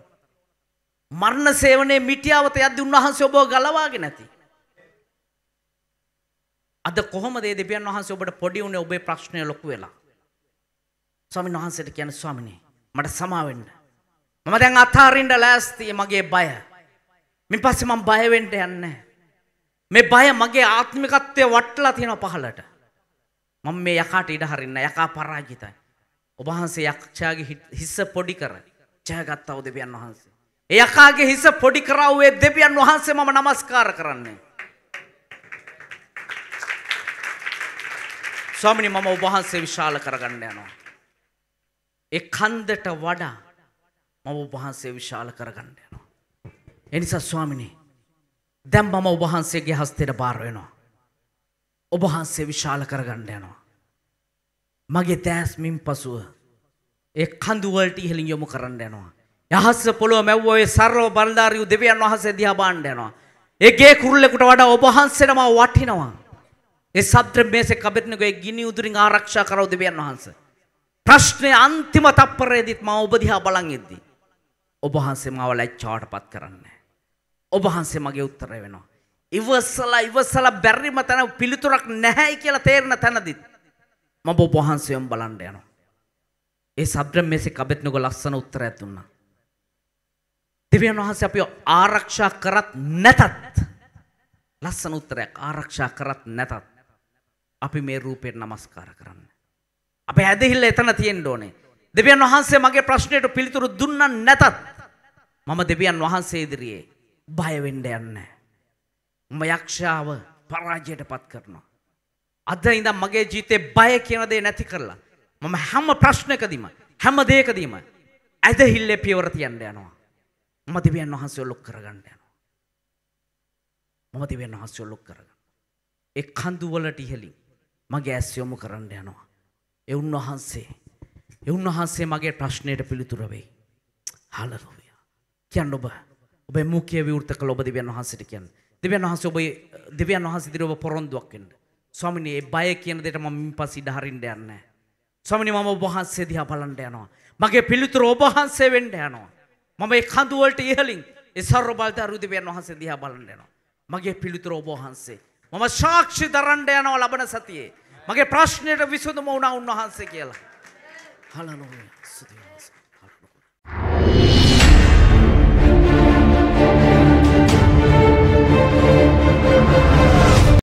A: මරණ සේවනයේ මිටියාවත යද්දී උන්වහන්සේ ඔබව ගලවාගෙන ඇති. අද කොහොමද මේ දෙවියන් වහන්සේ ඔබට පොඩි උනේ ඔබේ ප්‍රශ්නය ලොකු වෙලා? ස්වාමීන් වහන්සේට කියන ස්වාමිනේ මට සමා වෙන්න. මම දැන් අත්හරින්න ලෑස්තියි මගේ බය. මින් පස්සේ මම බය වෙන්න යන්නේ මේ බය මගේ ආත්මිකත්වය වටලා තියෙනවා පහළට. මම මේ යකාට ඉඩ හරින්න යකා පරාජිතයි. ඔබ වහන්සේ යක්ෂයාගේ හිස පොඩි කර ජයගත්තව දෙවියන් වහන්සේ. ඒ යකාගේ හිස පොඩි කරවුවේ දෙවියන් වහන්සේ මම নমස්කාර කරන්නේ. ස්වාමිනි මම ඔබහන්සේ විශාල කරගන්න යනවා. ඒ කන්දට වඩා මම ඔබහන්සේ විශාල කරගන්න යනවා. එනිසා ස්වාමිනි දැන් මම ඔබහන්සේගේ හස්තයට බාර වෙනවා. ඔබහන්සේ විශාල කරගන්න යනවා. මගේ දෑස්මින් පසුව ඒ කඳුවලට ඉහළින් යොමු කරන්න යනවා. යහස පොළොව මැව්ව ඔය සර්ව බලධාරියු දෙවියන් වහන්සේ දිහා බාන්න යනවා. ඒගේ කුරුල්ලෙකුට වඩා ඔබ වහන්සේටම වටිනවා. ඒ සද්‍ර මේසේ කබෙරණගේ ගිනි උදුරින් ආරක්ෂා කරව දෙවියන් වහන්සේ. ප්‍රශ්නේ අන්තිම තප්පරයේදීත් මම ඔබ දිහා බලන් ඉද්දී ඔබ වහන්සේ මාව ලැජ්ජාවටපත් කරන්නේ ඔබ වහන්සේ මගේ උත්තරය වෙනවා. ඉවසලා ඉවසලා බැරිම තැන පිළිතුරක් නැහැයි කියලා තේරෙන තැනදිත් මම ඔබ වහන්සේම බලන්න යනවා. ඒ සද්‍ර මේසේ කබෙරණගේ ලස්සන උත්තරයක් දුන්නා. දෙවියන් වහන්සේ අපිව ආරක්ෂා කරත් නැතත් ලස්සන උත්තරයක් ආරක්ෂා කරත් නැතත් අපි මේ රූපයට නමස්කාර කරන්න. අප හැදහිල්ල එතන තියෙන් ඕනේ. දෙවියන් වහන්සේ මගේ ප්‍රශ්නයට පිළිතුරු දුන්නන් නැතත්. මම දෙවියන් වහන්සේ ඉදිරියේ බයවෙන්ඩ යන්න. උම යක්ෂාව පරාජයට පත් කරනවා. අද ඉඳම් මගේ ජීතේ බය කියනදේ නැති කරලා. මම හැම ප්‍රශ්නකදීම හැම දේකදීම ඇදහිල්ලේ පියවරතියන්ට යනවා. මම දෙවියන් වහන්සේ ඔලොක් කරගන්න යනවා. මම දෙවියන් වහන්සේ ඔලොක් කරගන්න. ඒ කඳුවලට ඉහලින් මගේ ඇස් යොමු කරන්න යනවා. ඒ උන්වහන්සේ ඒ උන්වහන්සේ මගේ ප්‍රශ්නයට පිළිතුර වෙයි. හලලුයා. කියන්න ඔබ ඔබේ මුඛයේ විවෘත කළ ඔබ දෙවියන් වහන්සේට කියන්න. දෙවියන් වහන්සේ ඔබේ දෙවියන් වහන්සේ දිරව පොරොන්දුවක් වෙන්න. ස්වාමිනේ මේ බය කියන දෙයට මම මින්පස්සේ ඉඩ හරින්න යන්නේ නැහැ. ස්වාමිනේ මම ඔබ වහන්සේ දිහා බලන්න යනවා. මගේ පිළිතුර ඔබ වහන්සේ වෙන්න යනවා. මම ඒ කඳු වලට ඉහළින් ඒ සර්ව බලධාරී දෙවියන් වහන්සේ දිහා බලන්න යනවා. මගේ පිළිතුර ඔබ වහන්සේ මම ශාක්ෂි දරන්ඩ යනව ලබන සතියේ. මගේ ප්‍රශ්නයට විසඳම වුණා උන්වහන්සේ කියලා. හලනොය සුදේ.